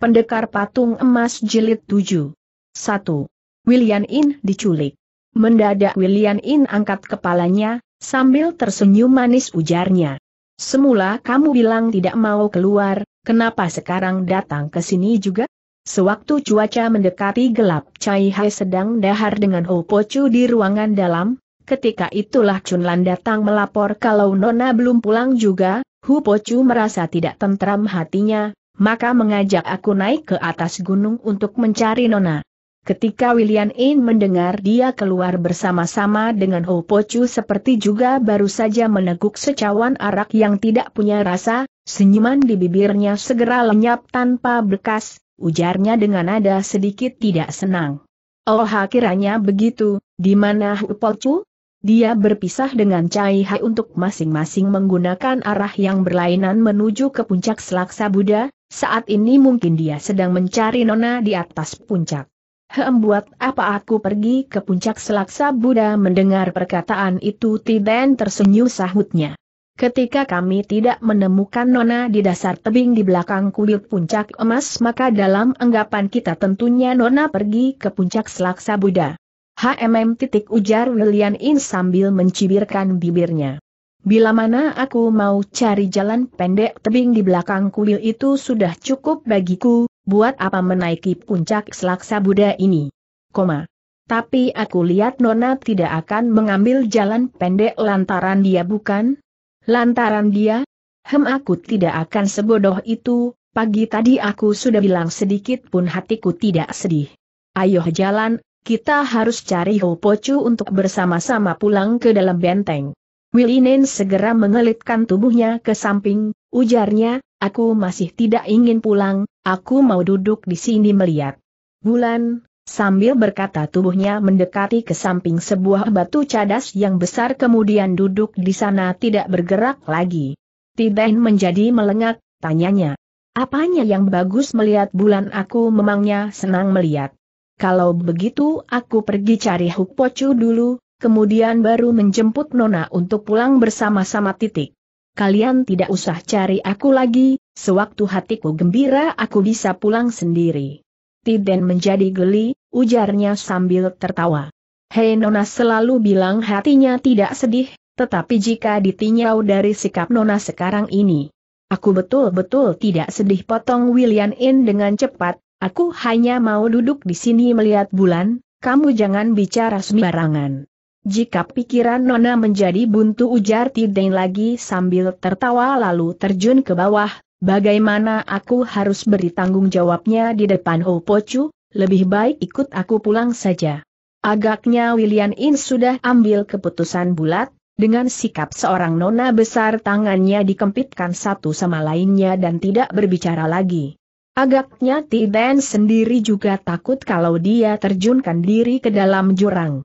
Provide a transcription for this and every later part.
Pendekar Patung Emas Jilid 7 1. William In diculik. Mendadak William In angkat kepalanya, sambil tersenyum manis ujarnya. Semula kamu bilang tidak mau keluar, kenapa sekarang datang ke sini juga? Sewaktu cuaca mendekati gelap Chai Hai sedang dahar dengan Po Ho Chu di ruangan dalam, ketika itulah Chunlan datang melapor kalau Nona belum pulang juga, Po Chu merasa tidak tentram hatinya, maka mengajak aku naik ke atas gunung untuk mencari Nona. Ketika William In mendengar dia keluar bersama-sama dengan Ho Chu seperti juga baru saja meneguk secawan arak yang tidak punya rasa, senyuman di bibirnya segera lenyap tanpa bekas, ujarnya dengan nada sedikit tidak senang. Oh akhirnya begitu, di mana Ho Chu? Dia berpisah dengan Cai Hai untuk masing-masing menggunakan arah yang berlainan menuju ke puncak Selaksa Buddha, saat ini mungkin dia sedang mencari Nona di atas puncak. Hem buat apa aku pergi ke puncak selaksa Buddha mendengar perkataan itu Tiben tersenyum sahutnya. Ketika kami tidak menemukan Nona di dasar tebing di belakang kuil puncak emas maka dalam anggapan kita tentunya Nona pergi ke puncak selaksa Buddha. HMM titik ujar William In sambil mencibirkan bibirnya. Bila mana aku mau cari jalan pendek tebing di belakang kuil itu sudah cukup bagiku, buat apa menaiki puncak selaksa Buddha ini. Koma. Tapi aku lihat Nona tidak akan mengambil jalan pendek lantaran dia bukan? Lantaran dia? Hem aku tidak akan sebodoh itu, pagi tadi aku sudah bilang sedikit pun hatiku tidak sedih. Ayo jalan, kita harus cari Hopocu untuk bersama-sama pulang ke dalam benteng. Wilinin segera mengelitkan tubuhnya ke samping, ujarnya, aku masih tidak ingin pulang, aku mau duduk di sini melihat. Bulan, sambil berkata tubuhnya mendekati ke samping sebuah batu cadas yang besar kemudian duduk di sana tidak bergerak lagi. Tiden menjadi melengak, tanyanya. Apanya yang bagus melihat bulan aku memangnya senang melihat. Kalau begitu aku pergi cari Hukpocu dulu, kemudian baru menjemput Nona untuk pulang bersama-sama titik. Kalian tidak usah cari aku lagi, sewaktu hatiku gembira aku bisa pulang sendiri. Tiden menjadi geli, ujarnya sambil tertawa. Hei Nona selalu bilang hatinya tidak sedih, tetapi jika ditinjau dari sikap Nona sekarang ini. Aku betul-betul tidak sedih potong William In dengan cepat, aku hanya mau duduk di sini melihat bulan, kamu jangan bicara sembarangan. Jika pikiran Nona menjadi buntu ujar Tideng lagi sambil tertawa lalu terjun ke bawah, bagaimana aku harus beri tanggung jawabnya di depan Opocu, lebih baik ikut aku pulang saja. Agaknya William In sudah ambil keputusan bulat, dengan sikap seorang nona besar tangannya dikempitkan satu sama lainnya dan tidak berbicara lagi. Agaknya Tideng sendiri juga takut kalau dia terjunkan diri ke dalam jurang.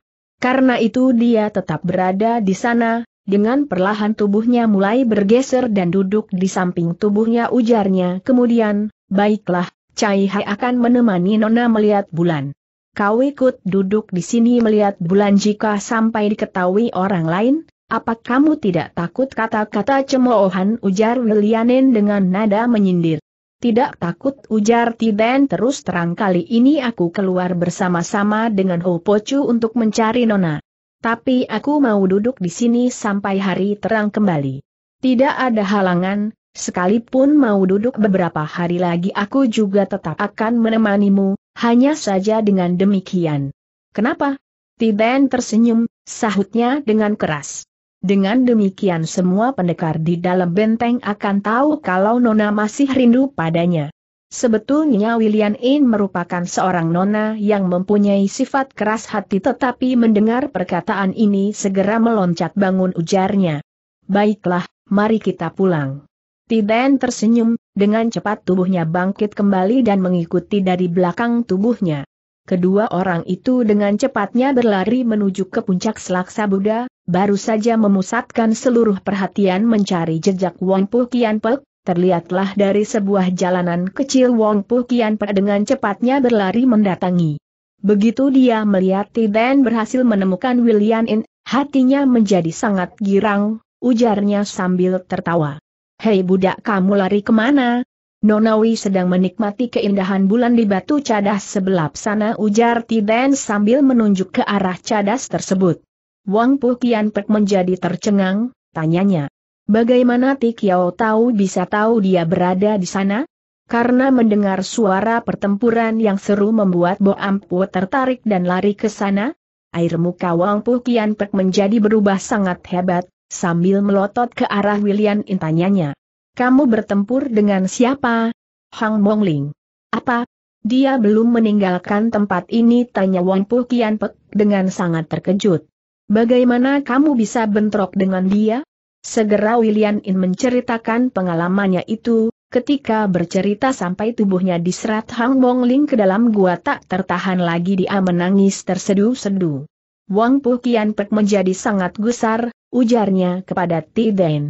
Karena itu dia tetap berada di sana, dengan perlahan tubuhnya mulai bergeser dan duduk di samping tubuhnya ujarnya kemudian, baiklah, Cai Hai akan menemani Nona melihat bulan. Kau ikut duduk di sini melihat bulan jika sampai diketahui orang lain, apa kamu tidak takut kata-kata cemoohan ujar Lilianen dengan nada menyindir. Tidak takut ujar Tiden terus terang kali ini aku keluar bersama-sama dengan Ho Pochu untuk mencari Nona. Tapi aku mau duduk di sini sampai hari terang kembali. Tidak ada halangan, sekalipun mau duduk beberapa hari lagi aku juga tetap akan menemanimu, hanya saja dengan demikian. Kenapa? Tiden tersenyum, sahutnya dengan keras. Dengan demikian semua pendekar di dalam benteng akan tahu kalau Nona masih rindu padanya. Sebetulnya William In merupakan seorang nona yang mempunyai sifat keras hati tetapi mendengar perkataan ini segera meloncat bangun ujarnya. Baiklah, mari kita pulang. Tiden tersenyum, dengan cepat tubuhnya bangkit kembali dan mengikuti dari belakang tubuhnya. Kedua orang itu dengan cepatnya berlari menuju ke puncak Selaksa Buddha, baru saja memusatkan seluruh perhatian mencari jejak Wong Pu Kian Pek, terlihatlah dari sebuah jalanan kecil Wong Pu Kian Pek dengan cepatnya berlari mendatangi. Begitu dia melihat Tiden berhasil menemukan William In, hatinya menjadi sangat girang, ujarnya sambil tertawa. Hei budak kamu lari kemana, Nonawi sedang menikmati keindahan bulan di batu cadas sebelah sana ujar Tiden sambil menunjuk ke arah cadas tersebut. Wang Pu Kian Pek menjadi tercengang, tanyanya. Bagaimana Ti Kiao tahu bisa tahu dia berada di sana? Karena mendengar suara pertempuran yang seru membuat Bo Ampu tertarik dan lari ke sana, air muka Wang Pu Kian Pek menjadi berubah sangat hebat, sambil melotot ke arah William intanyanya. Kamu bertempur dengan siapa? Hang Mongling. Apa? Dia belum meninggalkan tempat ini tanya Wang Pu Kian Pek dengan sangat terkejut. Bagaimana kamu bisa bentrok dengan dia? Segera William In menceritakan pengalamannya itu, ketika bercerita sampai tubuhnya diserat Hang Ling ke dalam gua tak tertahan lagi dia menangis tersedu-sedu. Wang Pu Kian Pek menjadi sangat gusar, ujarnya kepada Ti Den.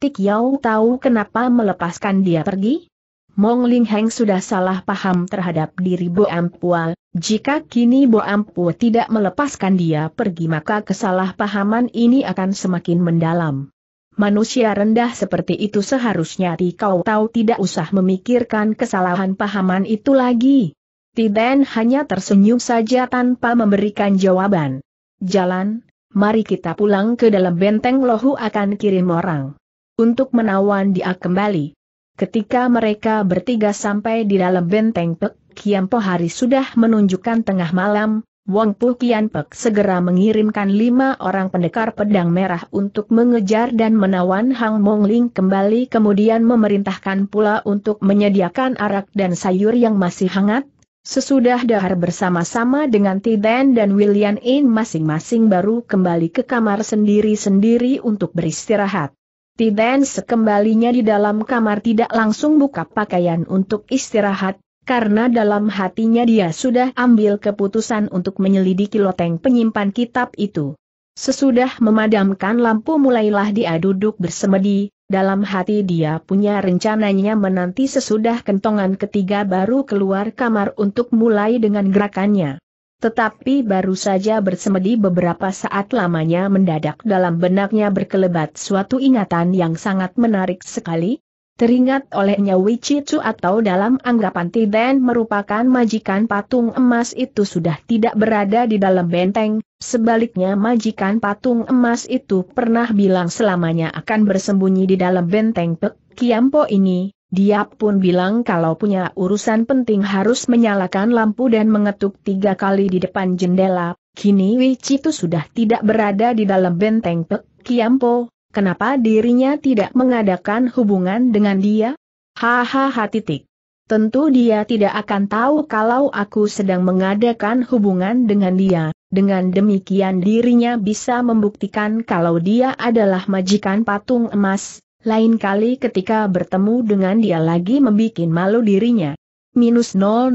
Tik Yau tahu kenapa melepaskan dia pergi? Mong Ling Heng sudah salah paham terhadap diri Bo Ampua, jika kini Bo Ampu tidak melepaskan dia pergi maka kesalahpahaman ini akan semakin mendalam. Manusia rendah seperti itu seharusnya kau tahu tidak usah memikirkan kesalahan pahaman itu lagi. Tiden hanya tersenyum saja tanpa memberikan jawaban. Jalan, mari kita pulang ke dalam benteng Lohu akan kirim orang untuk menawan dia kembali. Ketika mereka bertiga sampai di dalam benteng Pek Kian Po hari sudah menunjukkan tengah malam, Wong Pu Kian Pek segera mengirimkan lima orang pendekar pedang merah untuk mengejar dan menawan Hang Mong Ling kembali kemudian memerintahkan pula untuk menyediakan arak dan sayur yang masih hangat. Sesudah dahar bersama-sama dengan Tiden dan William In masing-masing baru kembali ke kamar sendiri-sendiri untuk beristirahat. Tidens sekembalinya di dalam kamar tidak langsung buka pakaian untuk istirahat, karena dalam hatinya dia sudah ambil keputusan untuk menyelidiki loteng penyimpan kitab itu. Sesudah memadamkan lampu mulailah dia duduk bersemedi, dalam hati dia punya rencananya menanti sesudah kentongan ketiga baru keluar kamar untuk mulai dengan gerakannya. Tetapi baru saja bersemedi beberapa saat lamanya mendadak dalam benaknya berkelebat suatu ingatan yang sangat menarik sekali. Teringat olehnya Wichitsu atau dalam anggapan Tiden merupakan majikan patung emas itu sudah tidak berada di dalam benteng, sebaliknya majikan patung emas itu pernah bilang selamanya akan bersembunyi di dalam benteng Pek Kiampo ini, dia pun bilang kalau punya urusan penting harus menyalakan lampu dan mengetuk tiga kali di depan jendela. Kini Wichi itu sudah tidak berada di dalam benteng Pek Kiampo, kenapa dirinya tidak mengadakan hubungan dengan dia? Hahaha titik. Tentu dia tidak akan tahu kalau aku sedang mengadakan hubungan dengan dia. Dengan demikian dirinya bisa membuktikan kalau dia adalah majikan patung emas, lain kali ketika bertemu dengan dia lagi membuat malu dirinya. Minus 0000000.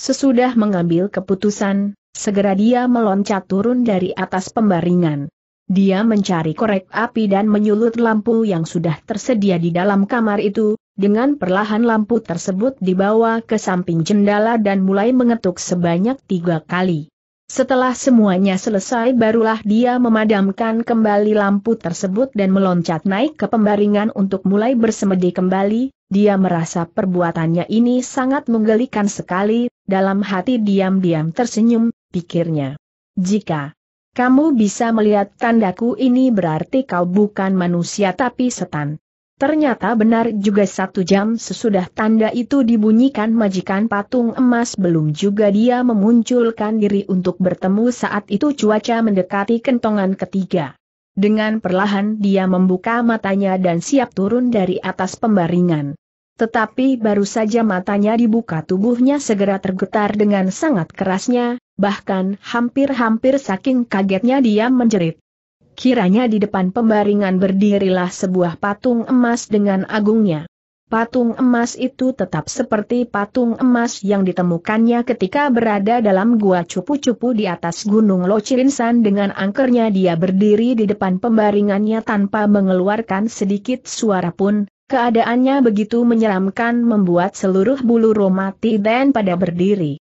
Sesudah mengambil keputusan, segera dia meloncat turun dari atas pembaringan. Dia mencari korek api dan menyulut lampu yang sudah tersedia di dalam kamar itu, dengan perlahan lampu tersebut dibawa ke samping jendela dan mulai mengetuk sebanyak tiga kali. Setelah semuanya selesai barulah dia memadamkan kembali lampu tersebut dan meloncat naik ke pembaringan untuk mulai bersemedi kembali, dia merasa perbuatannya ini sangat menggelikan sekali, dalam hati diam-diam tersenyum, pikirnya. Jika kamu bisa melihat tandaku ini berarti kau bukan manusia tapi setan. Ternyata benar juga satu jam sesudah tanda itu dibunyikan majikan patung emas belum juga dia memunculkan diri untuk bertemu saat itu cuaca mendekati kentongan ketiga. Dengan perlahan dia membuka matanya dan siap turun dari atas pembaringan. Tetapi baru saja matanya dibuka tubuhnya segera tergetar dengan sangat kerasnya, bahkan hampir-hampir saking kagetnya dia menjerit. Kiranya di depan pembaringan berdirilah sebuah patung emas dengan agungnya. Patung emas itu tetap seperti patung emas yang ditemukannya ketika berada dalam gua cupu-cupu di atas gunung Locirinsan dengan angkernya dia berdiri di depan pembaringannya tanpa mengeluarkan sedikit suara pun, keadaannya begitu menyeramkan membuat seluruh bulu Romati dan pada berdiri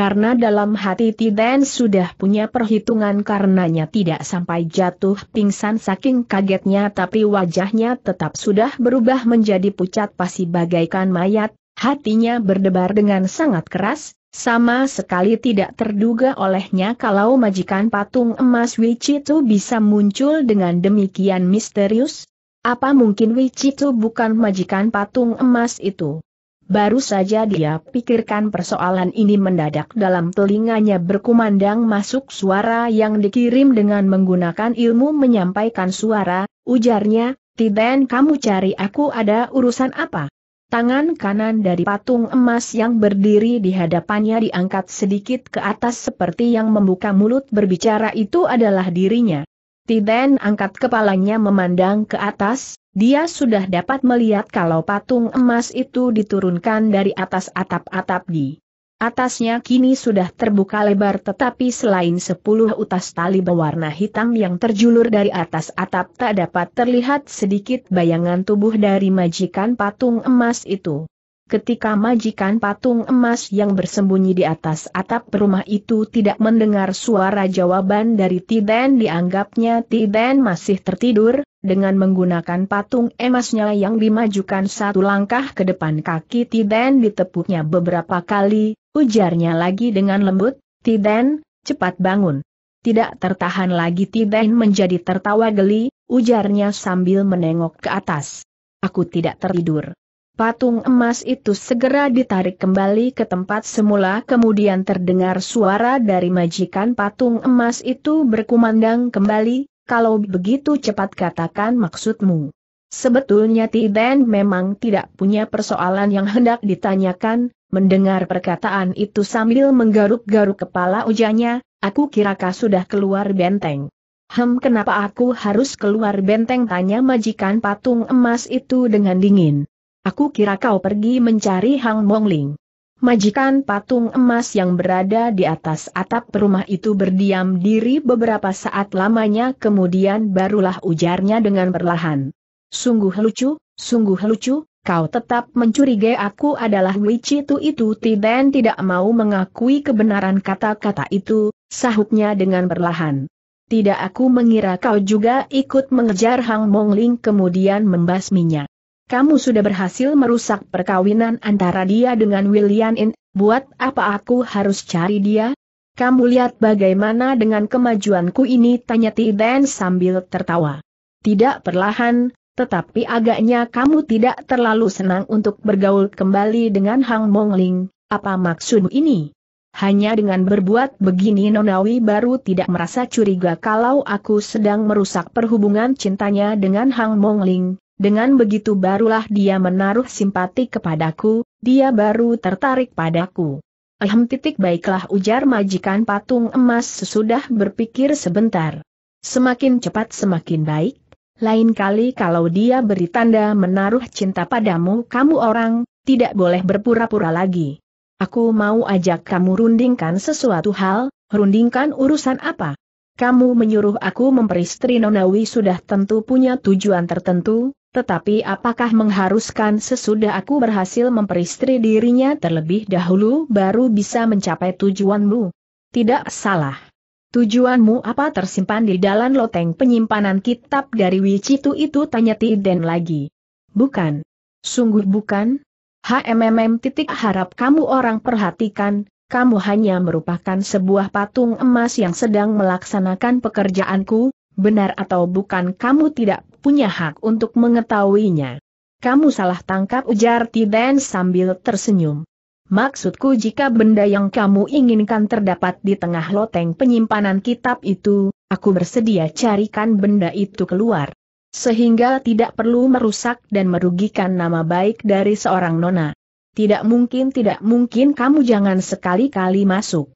karena dalam hati Tiden sudah punya perhitungan karenanya tidak sampai jatuh pingsan saking kagetnya tapi wajahnya tetap sudah berubah menjadi pucat pasi bagaikan mayat, hatinya berdebar dengan sangat keras, sama sekali tidak terduga olehnya kalau majikan patung emas itu bisa muncul dengan demikian misterius. Apa mungkin itu bukan majikan patung emas itu? Baru saja dia pikirkan persoalan ini mendadak dalam telinganya berkumandang masuk suara yang dikirim dengan menggunakan ilmu menyampaikan suara, ujarnya, Tiden kamu cari aku ada urusan apa? Tangan kanan dari patung emas yang berdiri di hadapannya diangkat sedikit ke atas seperti yang membuka mulut berbicara itu adalah dirinya. Tiden angkat kepalanya memandang ke atas, dia sudah dapat melihat kalau patung emas itu diturunkan dari atas atap-atap di atasnya kini sudah terbuka lebar tetapi selain sepuluh utas tali berwarna hitam yang terjulur dari atas atap tak dapat terlihat sedikit bayangan tubuh dari majikan patung emas itu. Ketika majikan patung emas yang bersembunyi di atas atap rumah itu tidak mendengar suara jawaban dari Tiden dianggapnya Tiden masih tertidur, dengan menggunakan patung emasnya yang dimajukan satu langkah ke depan kaki Tiden ditepuknya beberapa kali, ujarnya lagi dengan lembut, Tiden, cepat bangun. Tidak tertahan lagi Tiden menjadi tertawa geli, ujarnya sambil menengok ke atas. Aku tidak tertidur. Patung emas itu segera ditarik kembali ke tempat semula kemudian terdengar suara dari majikan patung emas itu berkumandang kembali, kalau begitu cepat katakan maksudmu. Sebetulnya Tiden memang tidak punya persoalan yang hendak ditanyakan, mendengar perkataan itu sambil menggaruk-garuk kepala ujanya, aku kau sudah keluar benteng. Hem kenapa aku harus keluar benteng tanya majikan patung emas itu dengan dingin. Aku kira kau pergi mencari Hang Mongling. Majikan patung emas yang berada di atas atap rumah itu berdiam diri beberapa saat lamanya kemudian barulah ujarnya dengan perlahan. Sungguh lucu, sungguh lucu, kau tetap mencurigai aku adalah witch itu Tiden tidak mau mengakui kebenaran kata-kata itu, sahutnya dengan perlahan. Tidak aku mengira kau juga ikut mengejar Hang Mongling kemudian membasminya kamu sudah berhasil merusak perkawinan antara dia dengan William In, buat apa aku harus cari dia? Kamu lihat bagaimana dengan kemajuanku ini tanya Tiden sambil tertawa. Tidak perlahan, tetapi agaknya kamu tidak terlalu senang untuk bergaul kembali dengan Hang Mongling, apa maksud ini? Hanya dengan berbuat begini Nonawi baru tidak merasa curiga kalau aku sedang merusak perhubungan cintanya dengan Hang Mongling, dengan begitu barulah dia menaruh simpati kepadaku, dia baru tertarik padaku. Alhamdulillah titik baiklah ujar majikan patung emas sesudah berpikir sebentar. Semakin cepat semakin baik, lain kali kalau dia beri tanda menaruh cinta padamu kamu orang, tidak boleh berpura-pura lagi. Aku mau ajak kamu rundingkan sesuatu hal, rundingkan urusan apa? kamu menyuruh aku memperistri Nonawi sudah tentu punya tujuan tertentu, tetapi apakah mengharuskan sesudah aku berhasil memperistri dirinya terlebih dahulu baru bisa mencapai tujuanmu? Tidak salah. Tujuanmu apa tersimpan di dalam loteng penyimpanan kitab dari Wicitu itu tanya Tiden lagi. Bukan. Sungguh bukan, HMMM titik harap kamu orang perhatikan, kamu hanya merupakan sebuah patung emas yang sedang melaksanakan pekerjaanku, benar atau bukan kamu tidak punya hak untuk mengetahuinya. Kamu salah tangkap ujar Tiden sambil tersenyum. Maksudku jika benda yang kamu inginkan terdapat di tengah loteng penyimpanan kitab itu, aku bersedia carikan benda itu keluar. Sehingga tidak perlu merusak dan merugikan nama baik dari seorang nona. Tidak mungkin tidak mungkin kamu jangan sekali-kali masuk.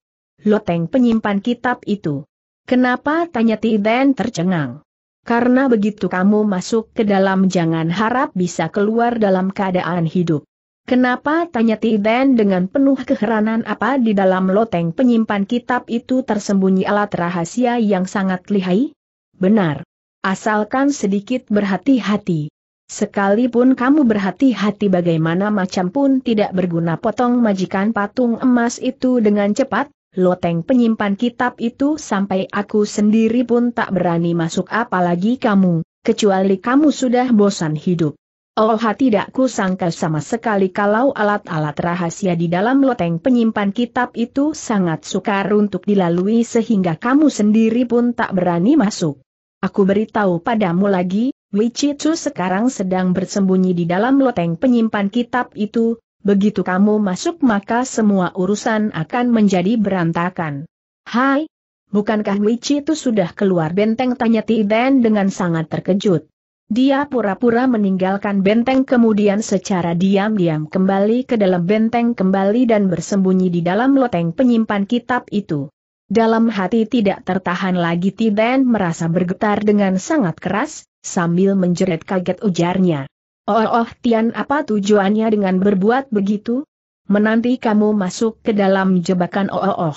Loteng penyimpan kitab itu. Kenapa tanya Tiden tercengang? Karena begitu kamu masuk ke dalam jangan harap bisa keluar dalam keadaan hidup. Kenapa tanya Tiden dengan penuh keheranan apa di dalam loteng penyimpan kitab itu tersembunyi alat rahasia yang sangat lihai? Benar. Asalkan sedikit berhati-hati. Sekalipun kamu berhati-hati bagaimana macam pun tidak berguna potong majikan patung emas itu dengan cepat, loteng penyimpan kitab itu sampai aku sendiri pun tak berani masuk apalagi kamu, kecuali kamu sudah bosan hidup. Oh tidak ku sangka sama sekali kalau alat-alat rahasia di dalam loteng penyimpan kitab itu sangat sukar untuk dilalui sehingga kamu sendiri pun tak berani masuk. Aku beritahu padamu lagi, Michitu sekarang sedang bersembunyi di dalam loteng penyimpan kitab itu, begitu kamu masuk maka semua urusan akan menjadi berantakan. Hai, bukankah itu sudah keluar benteng tanya Tiden dengan sangat terkejut. Dia pura-pura meninggalkan benteng kemudian secara diam-diam kembali ke dalam benteng kembali dan bersembunyi di dalam loteng penyimpan kitab itu. Dalam hati tidak tertahan lagi Tiden merasa bergetar dengan sangat keras, sambil menjerit kaget ujarnya. Oh, oh Tian apa tujuannya dengan berbuat begitu? Menanti kamu masuk ke dalam jebakan oh, oh, oh.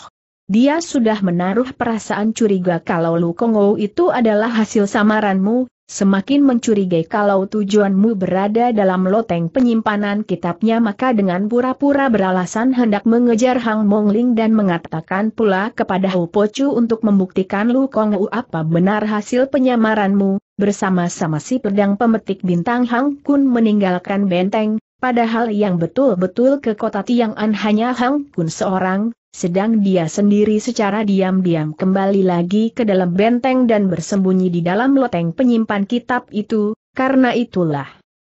Dia sudah menaruh perasaan curiga kalau Lu Kongou itu adalah hasil samaranmu, Semakin mencurigai kalau tujuanmu berada dalam loteng penyimpanan kitabnya maka dengan pura-pura beralasan hendak mengejar Hang Mongling dan mengatakan pula kepada Hu Pochu untuk membuktikan Lu Kong U apa benar hasil penyamaranmu, bersama-sama si pedang pemetik bintang Hang Kun meninggalkan benteng, padahal yang betul-betul ke kota Tiang An hanya Hang Kun seorang, sedang dia sendiri secara diam-diam kembali lagi ke dalam benteng dan bersembunyi di dalam loteng penyimpan kitab itu, karena itulah.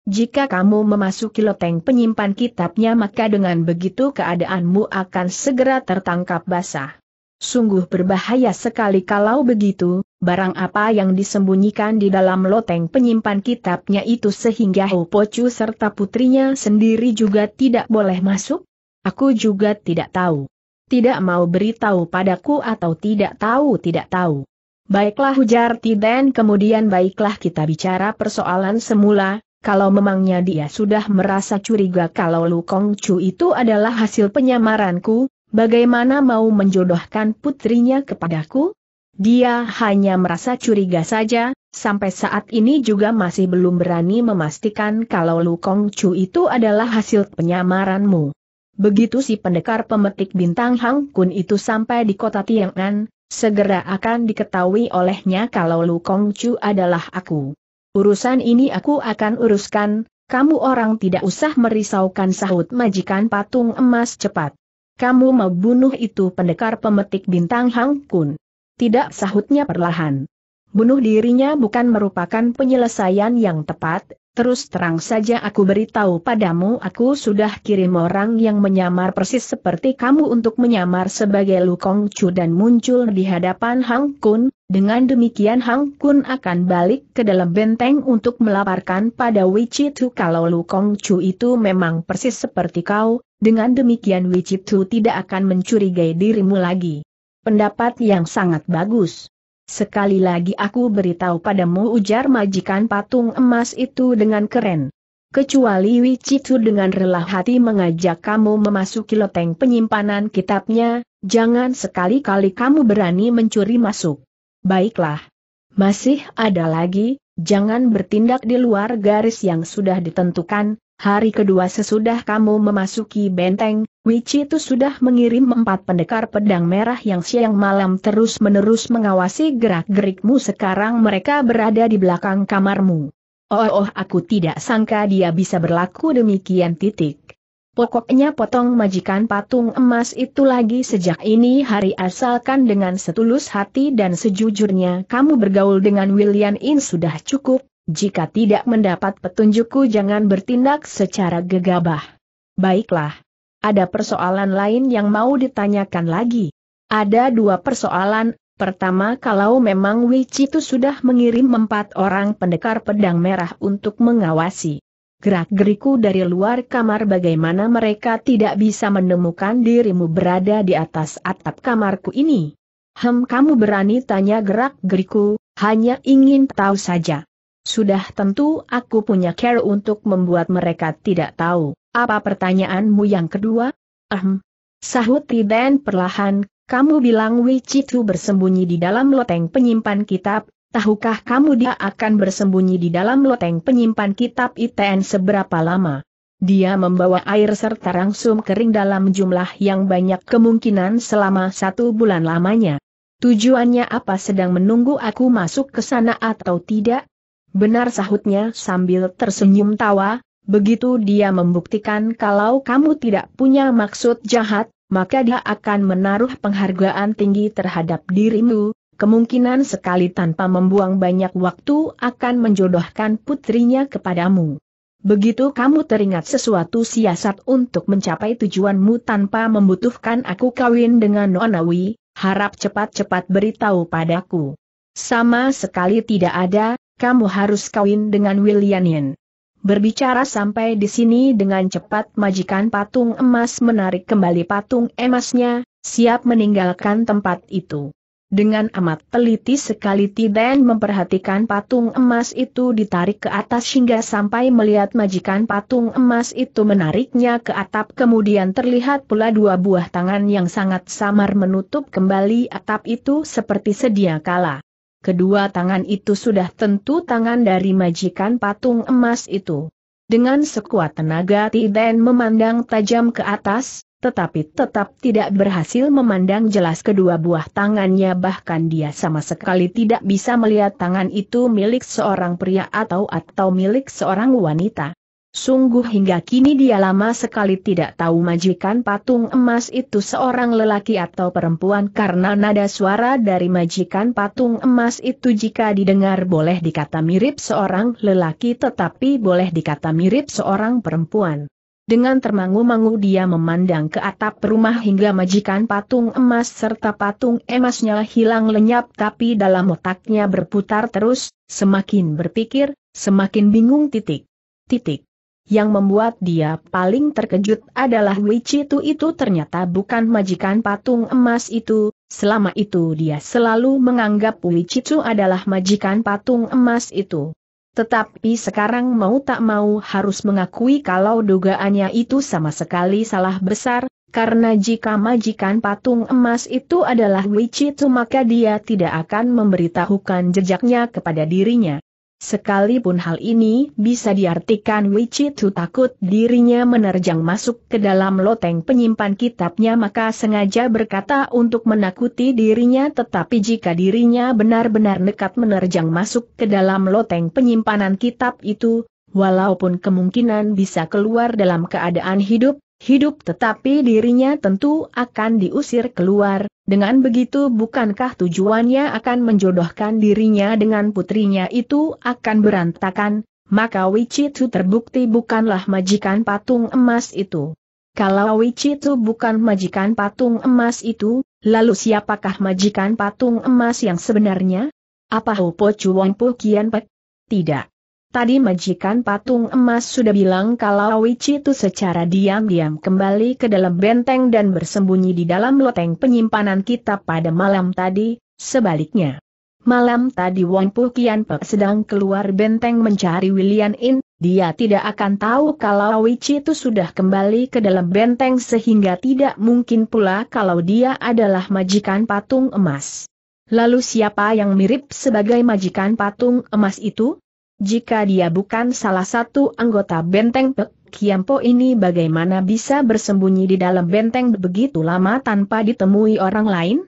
Jika kamu memasuki loteng penyimpan kitabnya maka dengan begitu keadaanmu akan segera tertangkap basah. Sungguh berbahaya sekali kalau begitu, barang apa yang disembunyikan di dalam loteng penyimpan kitabnya itu sehingga Hopocu serta putrinya sendiri juga tidak boleh masuk? Aku juga tidak tahu. Tidak mau beritahu padaku atau tidak tahu tidak tahu. Baiklah hujar Tiden kemudian baiklah kita bicara persoalan semula, kalau memangnya dia sudah merasa curiga kalau Lu Kong Chu itu adalah hasil penyamaranku, bagaimana mau menjodohkan putrinya kepadaku? Dia hanya merasa curiga saja, sampai saat ini juga masih belum berani memastikan kalau Lu Kong Chu itu adalah hasil penyamaranmu. Begitu si pendekar pemetik bintang Hang Kun itu sampai di kota Tiangnan, segera akan diketahui olehnya kalau Lu Kong Chu adalah aku. Urusan ini aku akan uruskan, kamu orang tidak usah merisaukan sahut majikan patung emas cepat. Kamu mau bunuh itu pendekar pemetik bintang Hang Kun. Tidak sahutnya perlahan. Bunuh dirinya bukan merupakan penyelesaian yang tepat, terus terang saja aku beritahu padamu aku sudah kirim orang yang menyamar persis seperti kamu untuk menyamar sebagai Lukong Chu dan muncul di hadapan Hang Kun, dengan demikian Hang Kun akan balik ke dalam benteng untuk melaporkan pada Wichitu kalau Lukong Chu itu memang persis seperti kau, dengan demikian Wichitu tidak akan mencurigai dirimu lagi. Pendapat yang sangat bagus. Sekali lagi aku beritahu padamu ujar majikan patung emas itu dengan keren. Kecuali Wicitu dengan rela hati mengajak kamu memasuki loteng penyimpanan kitabnya, jangan sekali-kali kamu berani mencuri masuk. Baiklah. Masih ada lagi, jangan bertindak di luar garis yang sudah ditentukan, Hari kedua sesudah kamu memasuki benteng, itu sudah mengirim empat pendekar pedang merah yang siang malam terus-menerus mengawasi gerak-gerikmu sekarang mereka berada di belakang kamarmu. Oh, oh aku tidak sangka dia bisa berlaku demikian titik. Pokoknya potong majikan patung emas itu lagi sejak ini hari asalkan dengan setulus hati dan sejujurnya kamu bergaul dengan William In sudah cukup, jika tidak mendapat petunjukku jangan bertindak secara gegabah. Baiklah. Ada persoalan lain yang mau ditanyakan lagi. Ada dua persoalan, pertama kalau memang itu sudah mengirim empat orang pendekar pedang merah untuk mengawasi gerak-geriku dari luar kamar bagaimana mereka tidak bisa menemukan dirimu berada di atas atap kamarku ini. Hem kamu berani tanya gerak-geriku, hanya ingin tahu saja. Sudah tentu aku punya care untuk membuat mereka tidak tahu. Apa pertanyaanmu yang kedua? Ahem. Sahut Riden perlahan, kamu bilang Wichitu bersembunyi di dalam loteng penyimpan kitab, tahukah kamu dia akan bersembunyi di dalam loteng penyimpan kitab ITN seberapa lama? Dia membawa air serta rangsum kering dalam jumlah yang banyak kemungkinan selama satu bulan lamanya. Tujuannya apa sedang menunggu aku masuk ke sana atau tidak? Benar sahutnya sambil tersenyum tawa, begitu dia membuktikan kalau kamu tidak punya maksud jahat, maka dia akan menaruh penghargaan tinggi terhadap dirimu, kemungkinan sekali tanpa membuang banyak waktu akan menjodohkan putrinya kepadamu. Begitu kamu teringat sesuatu siasat untuk mencapai tujuanmu tanpa membutuhkan aku kawin dengan Nonawi, harap cepat-cepat beritahu padaku. Sama sekali tidak ada, kamu harus kawin dengan Wilianin. Berbicara sampai di sini dengan cepat majikan patung emas menarik kembali patung emasnya, siap meninggalkan tempat itu. Dengan amat teliti sekali Tiden memperhatikan patung emas itu ditarik ke atas hingga sampai melihat majikan patung emas itu menariknya ke atap kemudian terlihat pula dua buah tangan yang sangat samar menutup kembali atap itu seperti sedia kala kedua tangan itu sudah tentu tangan dari majikan patung emas itu. Dengan sekuat tenaga Tiden memandang tajam ke atas, tetapi tetap tidak berhasil memandang jelas kedua buah tangannya bahkan dia sama sekali tidak bisa melihat tangan itu milik seorang pria atau atau milik seorang wanita. Sungguh hingga kini dia lama sekali tidak tahu majikan patung emas itu seorang lelaki atau perempuan karena nada suara dari majikan patung emas itu jika didengar boleh dikata mirip seorang lelaki tetapi boleh dikata mirip seorang perempuan. Dengan termangu-mangu dia memandang ke atap rumah hingga majikan patung emas serta patung emasnya hilang lenyap tapi dalam otaknya berputar terus, semakin berpikir, semakin bingung titik. Titik. Yang membuat dia paling terkejut adalah Wichitu itu ternyata bukan majikan patung emas itu, selama itu dia selalu menganggap Wichitu adalah majikan patung emas itu. Tetapi sekarang mau tak mau harus mengakui kalau dugaannya itu sama sekali salah besar, karena jika majikan patung emas itu adalah Wichitu maka dia tidak akan memberitahukan jejaknya kepada dirinya. Sekalipun hal ini bisa diartikan tu takut dirinya menerjang masuk ke dalam loteng penyimpan kitabnya maka sengaja berkata untuk menakuti dirinya tetapi jika dirinya benar-benar nekat menerjang masuk ke dalam loteng penyimpanan kitab itu, walaupun kemungkinan bisa keluar dalam keadaan hidup, hidup tetapi dirinya tentu akan diusir keluar, dengan begitu bukankah tujuannya akan menjodohkan dirinya dengan putrinya itu akan berantakan, maka Wicitu terbukti bukanlah majikan patung emas itu. Kalau Wicitu bukan majikan patung emas itu, lalu siapakah majikan patung emas yang sebenarnya? Apa Hupo Chuan Pu Kian Pek? Tidak. Tadi majikan patung emas sudah bilang kalau Wichi itu secara diam-diam kembali ke dalam benteng dan bersembunyi di dalam loteng penyimpanan kita pada malam tadi, sebaliknya. Malam tadi Wong Puh Kian Pe sedang keluar benteng mencari William In, dia tidak akan tahu kalau Wichi itu sudah kembali ke dalam benteng sehingga tidak mungkin pula kalau dia adalah majikan patung emas. Lalu siapa yang mirip sebagai majikan patung emas itu? Jika dia bukan salah satu anggota benteng Pek Kiampo ini bagaimana bisa bersembunyi di dalam benteng begitu lama tanpa ditemui orang lain?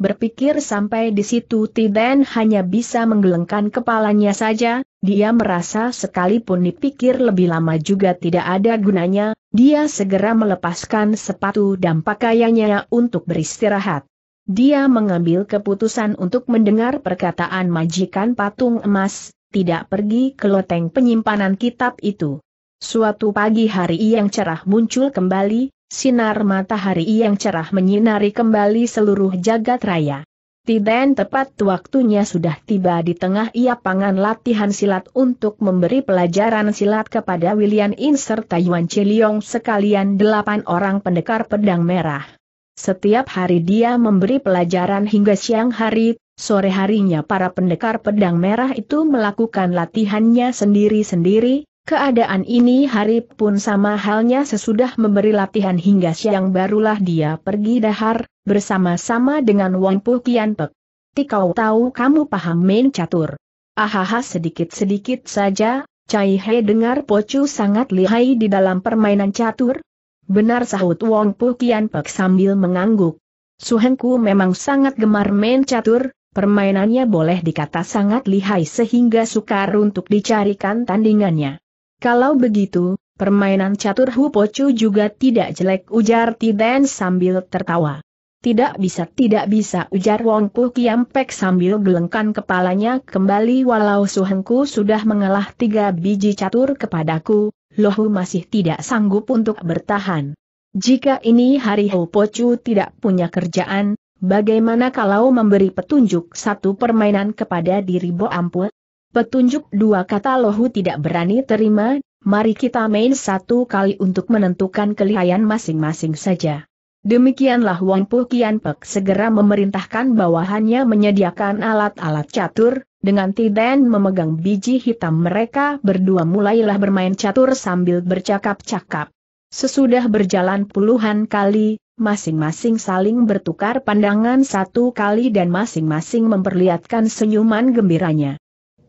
Berpikir sampai di situ Tiden hanya bisa menggelengkan kepalanya saja, dia merasa sekalipun dipikir lebih lama juga tidak ada gunanya, dia segera melepaskan sepatu dan pakaiannya untuk beristirahat. Dia mengambil keputusan untuk mendengar perkataan majikan patung emas, tidak pergi ke loteng penyimpanan kitab itu. Suatu pagi hari yang cerah muncul kembali, sinar matahari yang cerah menyinari kembali seluruh jagat raya. Tiden tepat waktunya sudah tiba di tengah ia pangan latihan silat untuk memberi pelajaran silat kepada William In serta Yuan Chiliong sekalian delapan orang pendekar pedang merah. Setiap hari dia memberi pelajaran hingga siang hari, Sore harinya para pendekar pedang merah itu melakukan latihannya sendiri-sendiri, keadaan ini hari pun sama halnya sesudah memberi latihan hingga siang barulah dia pergi dahar, bersama-sama dengan Wang Puh Kian Pek. Tikau tahu kamu paham main catur. Ahaha sedikit-sedikit saja, Cai He dengar Pocu sangat lihai di dalam permainan catur, Benar sahut Wong Puh Kian Pek sambil mengangguk. Suhengku memang sangat gemar main catur, Permainannya boleh dikata sangat lihai sehingga sukar untuk dicarikan tandingannya. Kalau begitu, permainan catur Hu Hupocu juga tidak jelek ujar Tiden sambil tertawa. Tidak bisa tidak bisa ujar Wong Pu Kiampek sambil gelengkan kepalanya kembali walau suhengku sudah mengalah tiga biji catur kepadaku, Lohu masih tidak sanggup untuk bertahan. Jika ini hari Hu Pocu tidak punya kerjaan, Bagaimana kalau memberi petunjuk satu permainan kepada diri Bo Ampul? Petunjuk dua kata Lohu tidak berani terima, mari kita main satu kali untuk menentukan kelihayan masing-masing saja. Demikianlah Wang Pu Kian Pek segera memerintahkan bawahannya menyediakan alat-alat catur, dengan tidak memegang biji hitam mereka berdua mulailah bermain catur sambil bercakap-cakap. Sesudah berjalan puluhan kali, Masing-masing saling bertukar pandangan satu kali dan masing-masing memperlihatkan senyuman gembiranya.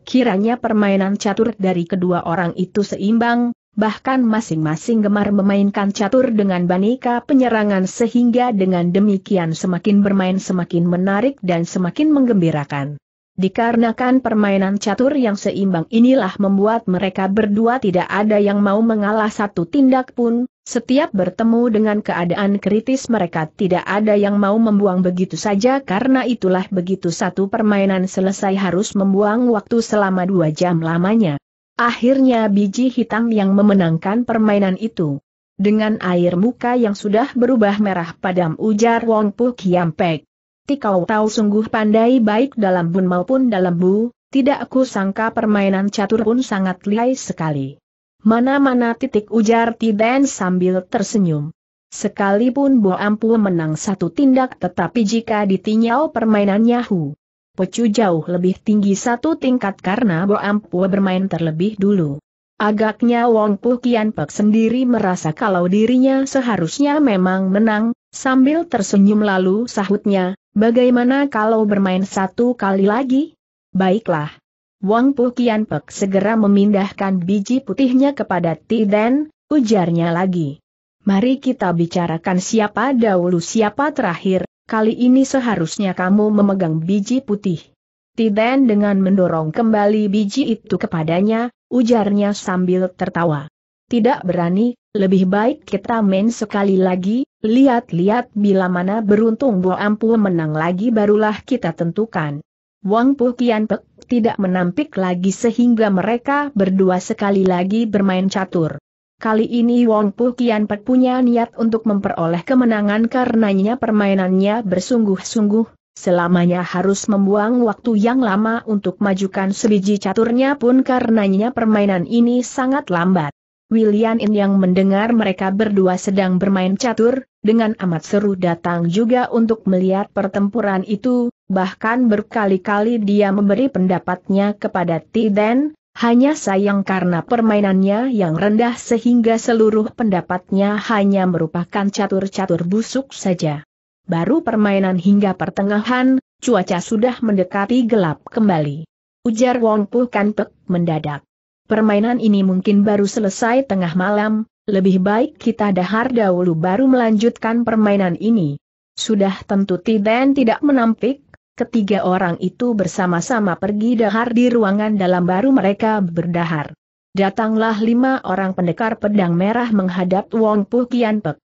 Kiranya permainan catur dari kedua orang itu seimbang, bahkan masing-masing gemar memainkan catur dengan banika penyerangan sehingga dengan demikian semakin bermain semakin menarik dan semakin menggembirakan. Dikarenakan permainan catur yang seimbang inilah membuat mereka berdua tidak ada yang mau mengalah satu tindak pun, setiap bertemu dengan keadaan kritis mereka tidak ada yang mau membuang begitu saja karena itulah begitu satu permainan selesai harus membuang waktu selama dua jam lamanya. Akhirnya biji hitam yang memenangkan permainan itu. Dengan air muka yang sudah berubah merah padam ujar Wong Pu Pek. Tikau tahu sungguh pandai baik dalam bun maupun dalam bu, tidak aku sangka permainan catur pun sangat lihai sekali. Mana-mana titik ujar Tiden sambil tersenyum. Sekalipun Bo Ampu menang satu tindak tetapi jika ditinjau permainannya Hu Pecu jauh lebih tinggi satu tingkat karena Bo Ampu bermain terlebih dulu. Agaknya Wong Pu Kian Pek sendiri merasa kalau dirinya seharusnya memang menang, sambil tersenyum lalu sahutnya, bagaimana kalau bermain satu kali lagi? Baiklah. Wang Pu Kian Pek segera memindahkan biji putihnya kepada Ti Dan, ujarnya lagi. Mari kita bicarakan siapa dahulu siapa terakhir, kali ini seharusnya kamu memegang biji putih. Ti Dan dengan mendorong kembali biji itu kepadanya, ujarnya sambil tertawa. Tidak berani, lebih baik kita main sekali lagi, lihat-lihat bila mana beruntung Bo Ampu menang lagi barulah kita tentukan. Wang Pu Kian Pek tidak menampik lagi sehingga mereka berdua sekali lagi bermain catur. Kali ini Wong Pu Kian Pek punya niat untuk memperoleh kemenangan karenanya permainannya bersungguh-sungguh, selamanya harus membuang waktu yang lama untuk majukan sebiji caturnya pun karenanya permainan ini sangat lambat. William In yang mendengar mereka berdua sedang bermain catur, dengan amat seru datang juga untuk melihat pertempuran itu, bahkan berkali-kali dia memberi pendapatnya kepada Tiden, hanya sayang karena permainannya yang rendah sehingga seluruh pendapatnya hanya merupakan catur-catur busuk saja. Baru permainan hingga pertengahan, cuaca sudah mendekati gelap kembali. Ujar Wong Puh kan Pek mendadak permainan ini mungkin baru selesai tengah malam, lebih baik kita dahar dahulu baru melanjutkan permainan ini. Sudah tentu Tiden tidak menampik, ketiga orang itu bersama-sama pergi dahar di ruangan dalam baru mereka berdahar. Datanglah lima orang pendekar pedang merah menghadap Wong Pu Kian Pek.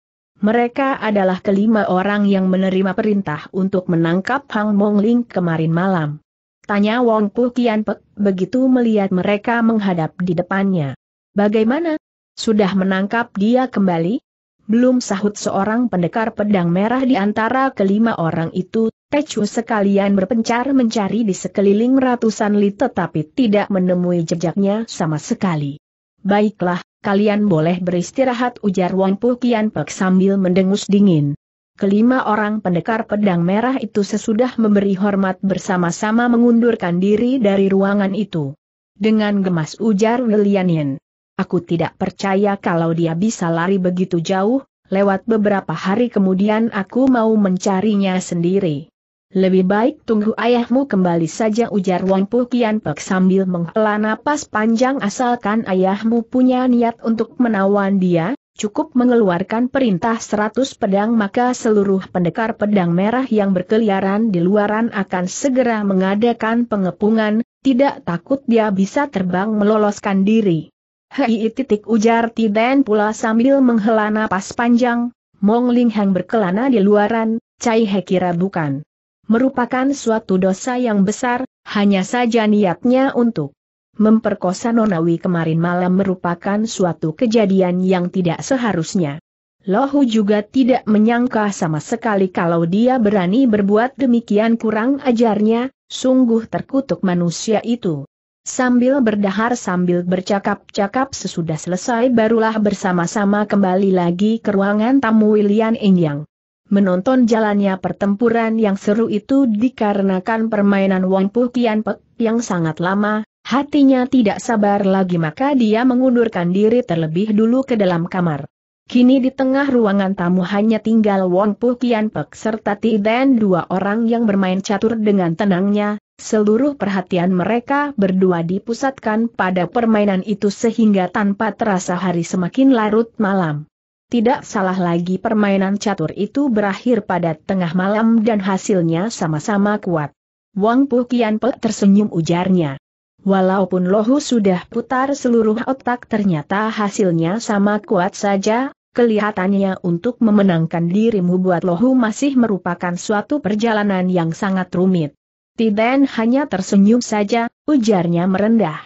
Mereka adalah kelima orang yang menerima perintah untuk menangkap Hang Mong Ling kemarin malam. Tanya Wong Pu Kian Pek, begitu melihat mereka menghadap di depannya. Bagaimana? Sudah menangkap dia kembali? Belum sahut seorang pendekar pedang merah di antara kelima orang itu, Tecu sekalian berpencar mencari di sekeliling ratusan li tetapi tidak menemui jejaknya sama sekali. Baiklah, kalian boleh beristirahat ujar Wong Pu Kian Pek sambil mendengus dingin. Kelima orang pendekar pedang merah itu sesudah memberi hormat bersama-sama mengundurkan diri dari ruangan itu. Dengan gemas ujar William Aku tidak percaya kalau dia bisa lari begitu jauh, lewat beberapa hari kemudian aku mau mencarinya sendiri. Lebih baik tunggu ayahmu kembali saja ujar Wang Pu Kian Pek sambil menghela napas panjang asalkan ayahmu punya niat untuk menawan dia, cukup mengeluarkan perintah seratus pedang maka seluruh pendekar pedang merah yang berkeliaran di luaran akan segera mengadakan pengepungan, tidak takut dia bisa terbang meloloskan diri. Hei titik ujar Tiden pula sambil menghela napas panjang, Mong Ling Hang berkelana di luaran, Cai He kira bukan. Merupakan suatu dosa yang besar, hanya saja niatnya untuk Memperkosa Nonawi kemarin malam merupakan suatu kejadian yang tidak seharusnya. Lohu juga tidak menyangka sama sekali kalau dia berani berbuat demikian kurang ajarnya, sungguh terkutuk manusia itu. Sambil berdahar sambil bercakap-cakap sesudah selesai barulah bersama-sama kembali lagi ke ruangan tamu William Engyang. Menonton jalannya pertempuran yang seru itu dikarenakan permainan Wong Pu Kian Pek yang sangat lama, Hatinya tidak sabar lagi maka dia mengundurkan diri terlebih dulu ke dalam kamar. Kini di tengah ruangan tamu hanya tinggal Wong Puh Kian Pek serta Ti Dan dua orang yang bermain catur dengan tenangnya, seluruh perhatian mereka berdua dipusatkan pada permainan itu sehingga tanpa terasa hari semakin larut malam. Tidak salah lagi permainan catur itu berakhir pada tengah malam dan hasilnya sama-sama kuat. Wang Puh Kian Pek tersenyum ujarnya. Walaupun lohu sudah putar seluruh otak ternyata hasilnya sama kuat saja, kelihatannya untuk memenangkan dirimu buat lohu masih merupakan suatu perjalanan yang sangat rumit. Tiden hanya tersenyum saja, ujarnya merendah.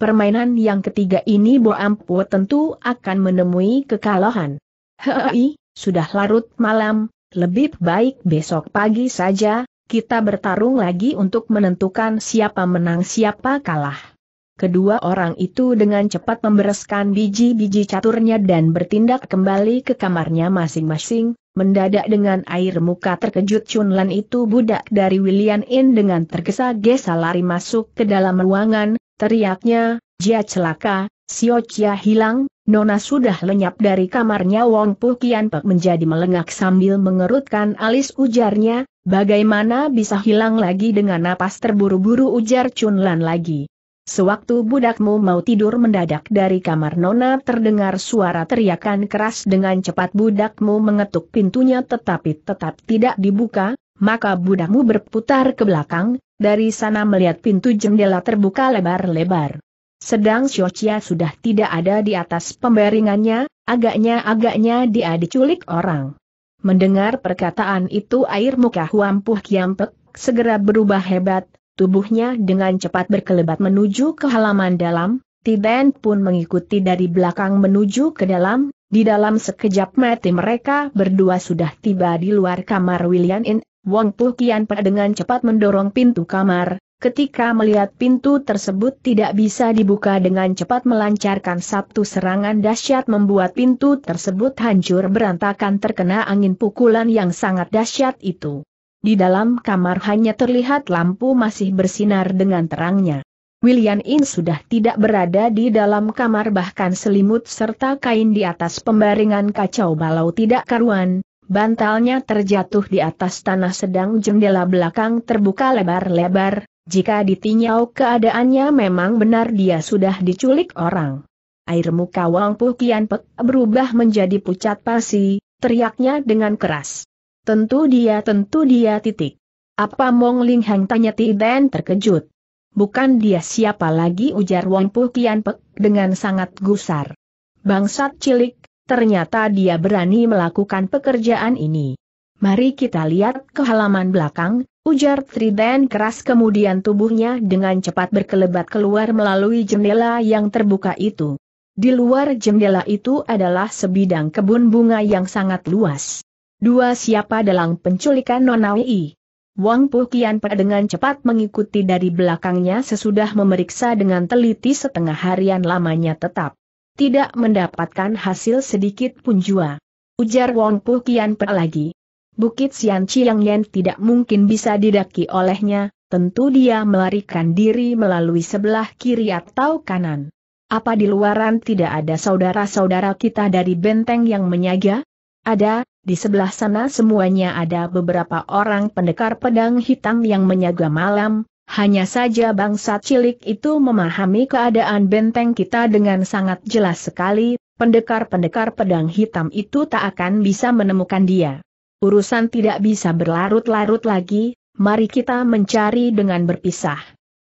Permainan yang ketiga ini Bo Ampu tentu akan menemui kekalahan. Hei, sudah larut malam, lebih baik besok pagi saja, kita bertarung lagi untuk menentukan siapa menang siapa kalah. Kedua orang itu dengan cepat membereskan biji-biji caturnya dan bertindak kembali ke kamarnya masing-masing, mendadak dengan air muka terkejut Chun itu budak dari William In dengan tergesa-gesa lari masuk ke dalam ruangan, teriaknya, Jia celaka, Sio Chia hilang, Nona sudah lenyap dari kamarnya Wong Pu Kian Pek menjadi melengak sambil mengerutkan alis ujarnya, Bagaimana bisa hilang lagi dengan napas terburu-buru ujar Chunlan lagi. Sewaktu budakmu mau tidur mendadak dari kamar Nona terdengar suara teriakan keras dengan cepat budakmu mengetuk pintunya tetapi tetap tidak dibuka, maka budakmu berputar ke belakang, dari sana melihat pintu jendela terbuka lebar-lebar. Sedang Xiochia sudah tidak ada di atas pembaringannya, agaknya-agaknya dia diculik orang. Mendengar perkataan itu air muka Huampuh Kiampek segera berubah hebat, tubuhnya dengan cepat berkelebat menuju ke halaman dalam, Tiden pun mengikuti dari belakang menuju ke dalam, di dalam sekejap mati mereka berdua sudah tiba di luar kamar William In, Wong Puh Kian dengan cepat mendorong pintu kamar, Ketika melihat pintu tersebut tidak bisa dibuka dengan cepat melancarkan satu serangan dahsyat membuat pintu tersebut hancur berantakan terkena angin pukulan yang sangat dahsyat itu. Di dalam kamar hanya terlihat lampu masih bersinar dengan terangnya. William In sudah tidak berada di dalam kamar bahkan selimut serta kain di atas pembaringan kacau balau tidak karuan, bantalnya terjatuh di atas tanah sedang jendela belakang terbuka lebar-lebar, jika ditinjau keadaannya memang benar dia sudah diculik orang. Air muka Wang Puh Kian Pek berubah menjadi pucat pasi, teriaknya dengan keras. Tentu dia tentu dia titik. Apa Mong Ling Hang tanya Ti Dan terkejut. Bukan dia siapa lagi ujar Wang Puh Kian Pek dengan sangat gusar. Bangsat cilik, ternyata dia berani melakukan pekerjaan ini. Mari kita lihat ke halaman belakang, Ujar Triden keras kemudian tubuhnya dengan cepat berkelebat keluar melalui jendela yang terbuka itu. Di luar jendela itu adalah sebidang kebun bunga yang sangat luas. Dua siapa dalam penculikan Nonawi? Wang Pu Kian Pe dengan cepat mengikuti dari belakangnya sesudah memeriksa dengan teliti setengah harian lamanya tetap. Tidak mendapatkan hasil sedikit pun jua. Ujar Wang Pu Kian Pe lagi. Bukit Sian Chiang Yen tidak mungkin bisa didaki olehnya, tentu dia melarikan diri melalui sebelah kiri atau kanan. Apa di luaran tidak ada saudara-saudara kita dari benteng yang menyaga? Ada, di sebelah sana semuanya ada beberapa orang pendekar pedang hitam yang menyaga malam, hanya saja bangsa cilik itu memahami keadaan benteng kita dengan sangat jelas sekali, pendekar-pendekar pedang hitam itu tak akan bisa menemukan dia urusan tidak bisa berlarut-larut lagi, mari kita mencari dengan berpisah.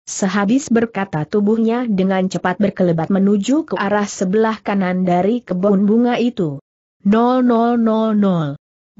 Sehabis berkata tubuhnya dengan cepat berkelebat menuju ke arah sebelah kanan dari kebun bunga itu. 0000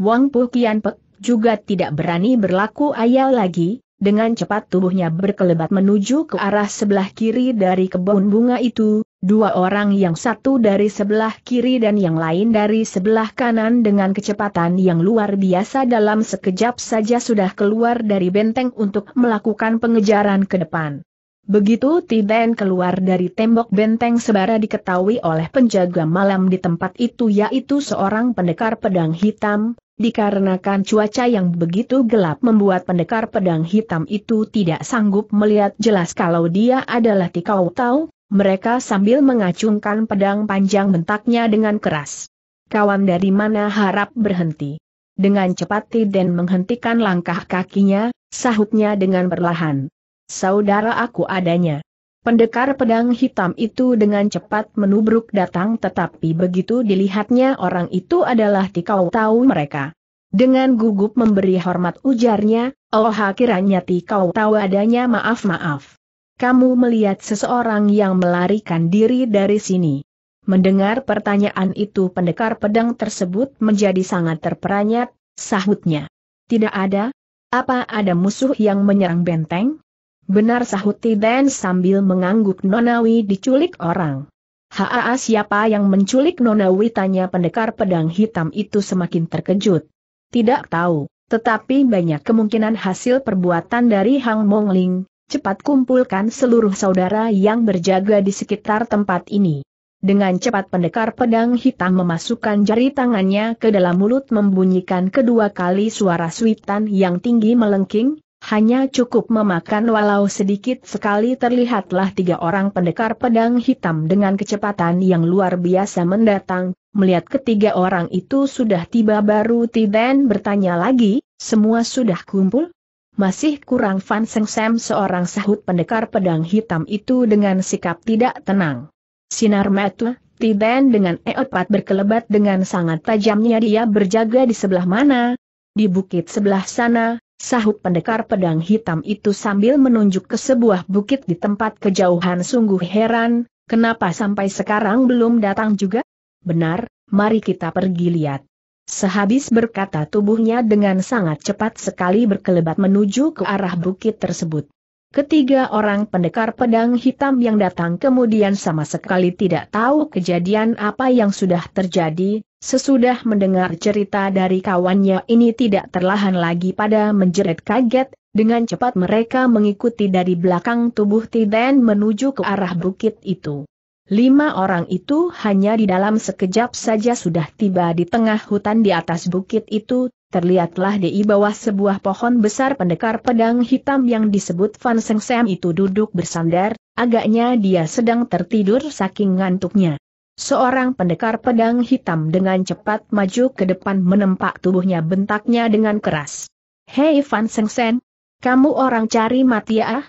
Wang Pu Kian Pek juga tidak berani berlaku ayal lagi, dengan cepat tubuhnya berkelebat menuju ke arah sebelah kiri dari kebun bunga itu, Dua orang yang satu dari sebelah kiri dan yang lain dari sebelah kanan dengan kecepatan yang luar biasa dalam sekejap saja sudah keluar dari benteng untuk melakukan pengejaran ke depan. Begitu Tiden keluar dari tembok benteng sebara diketahui oleh penjaga malam di tempat itu yaitu seorang pendekar pedang hitam, Dikarenakan cuaca yang begitu gelap membuat pendekar pedang hitam itu tidak sanggup melihat jelas kalau dia adalah Tikau Tau, mereka sambil mengacungkan pedang panjang bentaknya dengan keras. Kawan dari mana harap berhenti. Dengan cepat Tiden menghentikan langkah kakinya, sahutnya dengan perlahan. Saudara aku adanya. Pendekar pedang hitam itu dengan cepat menubruk datang tetapi begitu dilihatnya orang itu adalah Tikau tahu mereka. Dengan gugup memberi hormat ujarnya, oh kiranya Tikau tahu adanya maaf-maaf kamu melihat seseorang yang melarikan diri dari sini. Mendengar pertanyaan itu pendekar pedang tersebut menjadi sangat terperanjat, sahutnya. Tidak ada? Apa ada musuh yang menyerang benteng? Benar sahut Tiden sambil mengangguk Nonawi diculik orang. Haa siapa yang menculik Nonawi tanya pendekar pedang hitam itu semakin terkejut. Tidak tahu, tetapi banyak kemungkinan hasil perbuatan dari Hang Mongling, cepat kumpulkan seluruh saudara yang berjaga di sekitar tempat ini. Dengan cepat pendekar pedang hitam memasukkan jari tangannya ke dalam mulut membunyikan kedua kali suara suitan yang tinggi melengking, hanya cukup memakan walau sedikit sekali terlihatlah tiga orang pendekar pedang hitam dengan kecepatan yang luar biasa mendatang, melihat ketiga orang itu sudah tiba baru Tiden bertanya lagi, semua sudah kumpul? masih kurang Fan Seng Sam seorang sahut pendekar pedang hitam itu dengan sikap tidak tenang. Sinar metu, Tiben dengan eopat berkelebat dengan sangat tajamnya dia berjaga di sebelah mana? Di bukit sebelah sana, sahut pendekar pedang hitam itu sambil menunjuk ke sebuah bukit di tempat kejauhan sungguh heran, kenapa sampai sekarang belum datang juga? Benar, mari kita pergi lihat. Sehabis berkata tubuhnya dengan sangat cepat sekali berkelebat menuju ke arah bukit tersebut. Ketiga orang pendekar pedang hitam yang datang kemudian sama sekali tidak tahu kejadian apa yang sudah terjadi, sesudah mendengar cerita dari kawannya ini tidak terlahan lagi pada menjerit kaget, dengan cepat mereka mengikuti dari belakang tubuh Tiden menuju ke arah bukit itu. Lima orang itu hanya di dalam sekejap saja sudah tiba di tengah hutan di atas bukit itu, terlihatlah di bawah sebuah pohon besar pendekar pedang hitam yang disebut Van Seng Sam itu duduk bersandar, agaknya dia sedang tertidur saking ngantuknya. Seorang pendekar pedang hitam dengan cepat maju ke depan menempak tubuhnya bentaknya dengan keras. Hei Van Seng Sen, kamu orang cari mati ah?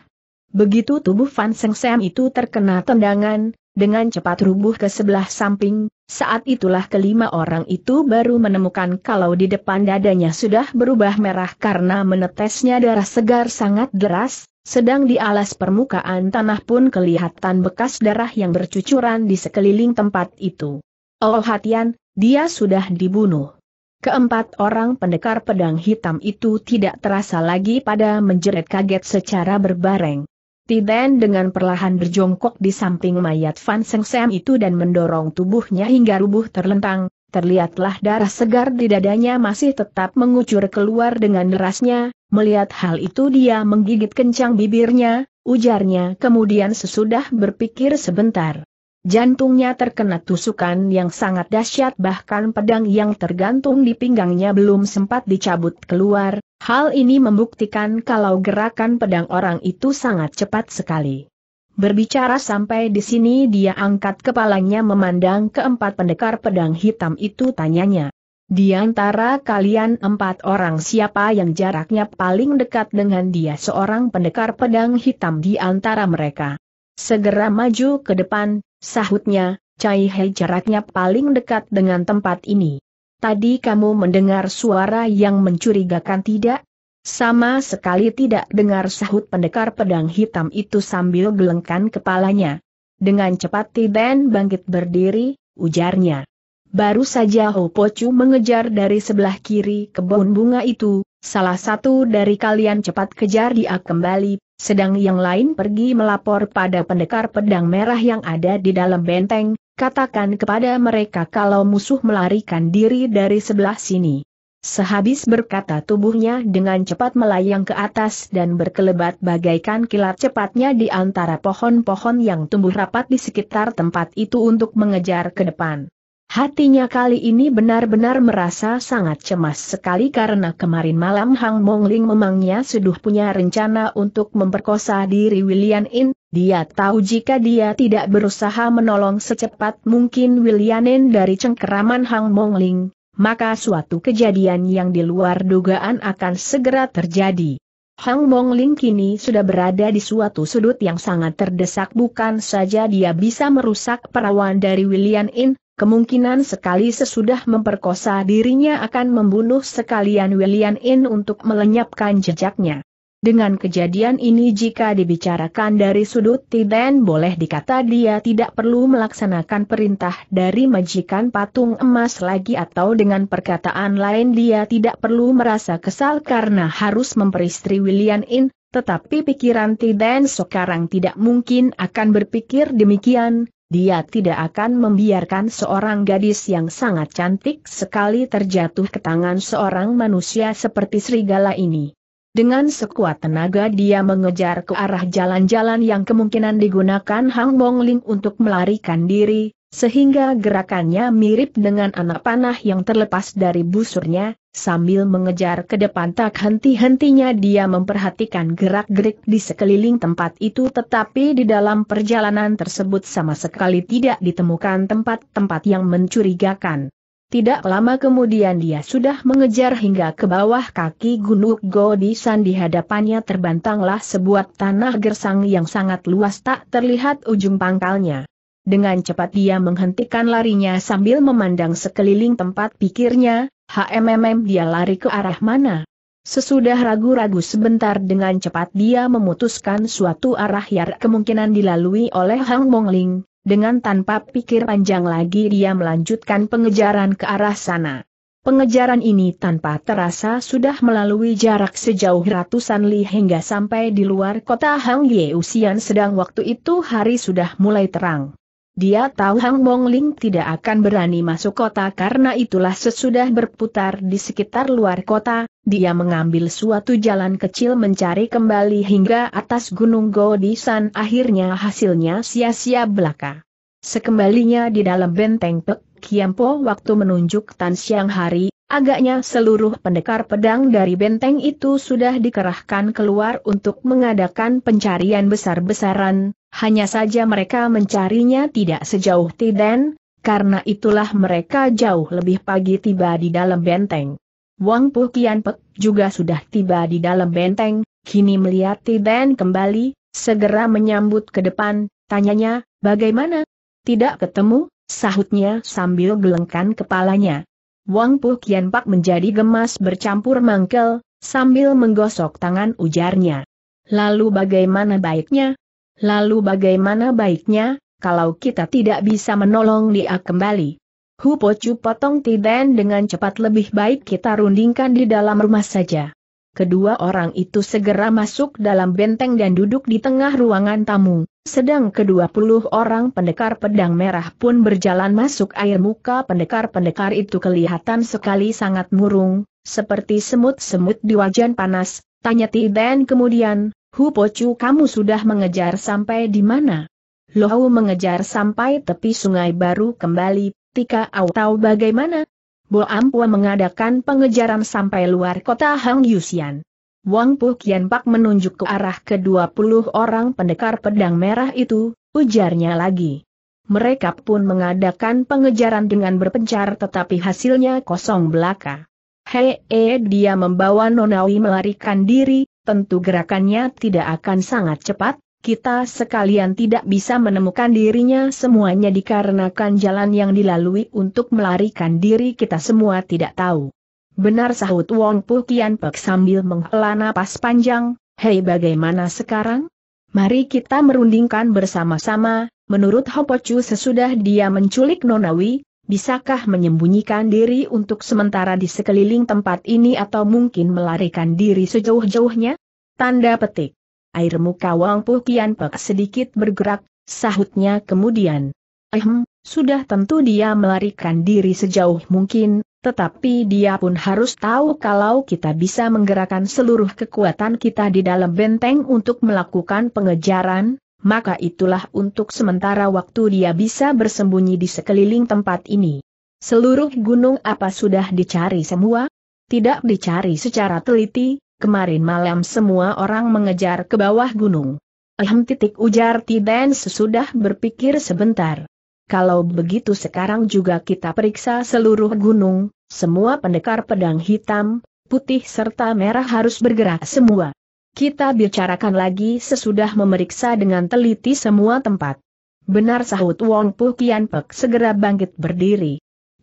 Begitu tubuh Van Seng Sam itu terkena tendangan, dengan cepat rubuh ke sebelah samping, saat itulah kelima orang itu baru menemukan kalau di depan dadanya sudah berubah merah karena menetesnya darah segar sangat deras, sedang di alas permukaan tanah pun kelihatan bekas darah yang bercucuran di sekeliling tempat itu. Oh hatian, dia sudah dibunuh. Keempat orang pendekar pedang hitam itu tidak terasa lagi pada menjerit kaget secara berbareng. Tiben dengan perlahan berjongkok di samping mayat Van Seng Sam itu dan mendorong tubuhnya hingga rubuh terlentang, terlihatlah darah segar di dadanya masih tetap mengucur keluar dengan derasnya, melihat hal itu dia menggigit kencang bibirnya, ujarnya kemudian sesudah berpikir sebentar. Jantungnya terkena tusukan yang sangat dahsyat bahkan pedang yang tergantung di pinggangnya belum sempat dicabut keluar, hal ini membuktikan kalau gerakan pedang orang itu sangat cepat sekali. Berbicara sampai di sini dia angkat kepalanya memandang keempat pendekar pedang hitam itu tanyanya. Di antara kalian empat orang siapa yang jaraknya paling dekat dengan dia seorang pendekar pedang hitam di antara mereka? Segera maju ke depan, sahutnya, Cai Hei jaraknya paling dekat dengan tempat ini. Tadi kamu mendengar suara yang mencurigakan tidak? Sama sekali tidak dengar sahut pendekar pedang hitam itu sambil gelengkan kepalanya. Dengan cepat Tiben bangkit berdiri, ujarnya. Baru saja Hopochu mengejar dari sebelah kiri kebun bunga itu, salah satu dari kalian cepat kejar dia kembali, sedang yang lain pergi melapor pada pendekar pedang merah yang ada di dalam benteng, katakan kepada mereka kalau musuh melarikan diri dari sebelah sini. Sehabis berkata tubuhnya dengan cepat melayang ke atas dan berkelebat bagaikan kilat cepatnya di antara pohon-pohon yang tumbuh rapat di sekitar tempat itu untuk mengejar ke depan. Hatinya kali ini benar-benar merasa sangat cemas sekali karena kemarin malam Hang Mongling memangnya sudah punya rencana untuk memperkosa diri William In. Dia tahu jika dia tidak berusaha menolong secepat mungkin William In dari cengkeraman Hang Mongling, maka suatu kejadian yang di luar dugaan akan segera terjadi. Hang Bong Ling kini sudah berada di suatu sudut yang sangat terdesak bukan saja dia bisa merusak perawan dari William In, kemungkinan sekali sesudah memperkosa dirinya akan membunuh sekalian William In untuk melenyapkan jejaknya. Dengan kejadian ini jika dibicarakan dari sudut Tiden boleh dikata dia tidak perlu melaksanakan perintah dari majikan patung emas lagi atau dengan perkataan lain dia tidak perlu merasa kesal karena harus memperistri William In, tetapi pikiran Tiden sekarang tidak mungkin akan berpikir demikian, dia tidak akan membiarkan seorang gadis yang sangat cantik sekali terjatuh ke tangan seorang manusia seperti serigala ini. Dengan sekuat tenaga dia mengejar ke arah jalan-jalan yang kemungkinan digunakan Hang Bongling untuk melarikan diri, sehingga gerakannya mirip dengan anak panah yang terlepas dari busurnya, sambil mengejar ke depan tak henti-hentinya dia memperhatikan gerak-gerik di sekeliling tempat itu tetapi di dalam perjalanan tersebut sama sekali tidak ditemukan tempat-tempat yang mencurigakan. Tidak lama kemudian dia sudah mengejar hingga ke bawah kaki Gunung Godisan di hadapannya terbentanglah sebuah tanah gersang yang sangat luas tak terlihat ujung pangkalnya. Dengan cepat dia menghentikan larinya sambil memandang sekeliling tempat pikirnya, HMMM dia lari ke arah mana. Sesudah ragu-ragu sebentar dengan cepat dia memutuskan suatu arah yang kemungkinan dilalui oleh Hang Mongling, dengan tanpa pikir panjang lagi dia melanjutkan pengejaran ke arah sana. Pengejaran ini tanpa terasa sudah melalui jarak sejauh ratusan li hingga sampai di luar kota Hangye Usian sedang waktu itu hari sudah mulai terang. Dia tahu Hang Mong Ling tidak akan berani masuk kota karena itulah sesudah berputar di sekitar luar kota, dia mengambil suatu jalan kecil mencari kembali hingga atas Gunung Godisan akhirnya hasilnya sia-sia belaka. Sekembalinya di dalam benteng Pek Kiampo waktu menunjuk Tan Siang Hari, Agaknya seluruh pendekar pedang dari benteng itu sudah dikerahkan keluar untuk mengadakan pencarian besar-besaran, hanya saja mereka mencarinya tidak sejauh Tiden, karena itulah mereka jauh lebih pagi tiba di dalam benteng. Wang Pu Kian Pek juga sudah tiba di dalam benteng, kini melihat Tiden kembali, segera menyambut ke depan, tanyanya, bagaimana? Tidak ketemu, sahutnya sambil gelengkan kepalanya. Wang Puh Kian Pak menjadi gemas bercampur mangkel, sambil menggosok tangan ujarnya. Lalu bagaimana baiknya? Lalu bagaimana baiknya, kalau kita tidak bisa menolong dia kembali? Hu Pocu potong Tiden dengan cepat lebih baik kita rundingkan di dalam rumah saja. Kedua orang itu segera masuk dalam benteng dan duduk di tengah ruangan tamu, sedang kedua puluh orang pendekar pedang merah pun berjalan masuk air muka pendekar-pendekar itu kelihatan sekali sangat murung, seperti semut-semut di wajan panas, tanya Tiden kemudian, Hu Pocu kamu sudah mengejar sampai di mana? Lohau mengejar sampai tepi sungai baru kembali, Tika Au tahu bagaimana? Bo Ampua mengadakan pengejaran sampai luar kota Hang Yusian. Wang Puh Kian Pak menunjuk ke arah ke-20 orang pendekar pedang merah itu, ujarnya lagi. Mereka pun mengadakan pengejaran dengan berpencar tetapi hasilnya kosong belaka. Hei, -he, e, dia membawa Nonawi melarikan diri, tentu gerakannya tidak akan sangat cepat, kita sekalian tidak bisa menemukan dirinya semuanya dikarenakan jalan yang dilalui untuk melarikan diri kita semua tidak tahu. Benar sahut Wong Pu Kian Pek sambil menghela napas panjang, hei bagaimana sekarang? Mari kita merundingkan bersama-sama, menurut Chu sesudah dia menculik Nonawi, bisakah menyembunyikan diri untuk sementara di sekeliling tempat ini atau mungkin melarikan diri sejauh-jauhnya? Tanda petik air muka Wang Puh Kian Pek sedikit bergerak, sahutnya kemudian. Ehm, sudah tentu dia melarikan diri sejauh mungkin, tetapi dia pun harus tahu kalau kita bisa menggerakkan seluruh kekuatan kita di dalam benteng untuk melakukan pengejaran, maka itulah untuk sementara waktu dia bisa bersembunyi di sekeliling tempat ini. Seluruh gunung apa sudah dicari semua? Tidak dicari secara teliti, kemarin malam semua orang mengejar ke bawah gunung. Ehem titik ujar Tiden sesudah berpikir sebentar. Kalau begitu sekarang juga kita periksa seluruh gunung, semua pendekar pedang hitam, putih serta merah harus bergerak semua. Kita bicarakan lagi sesudah memeriksa dengan teliti semua tempat. Benar sahut Wong Puh Kian Pek segera bangkit berdiri.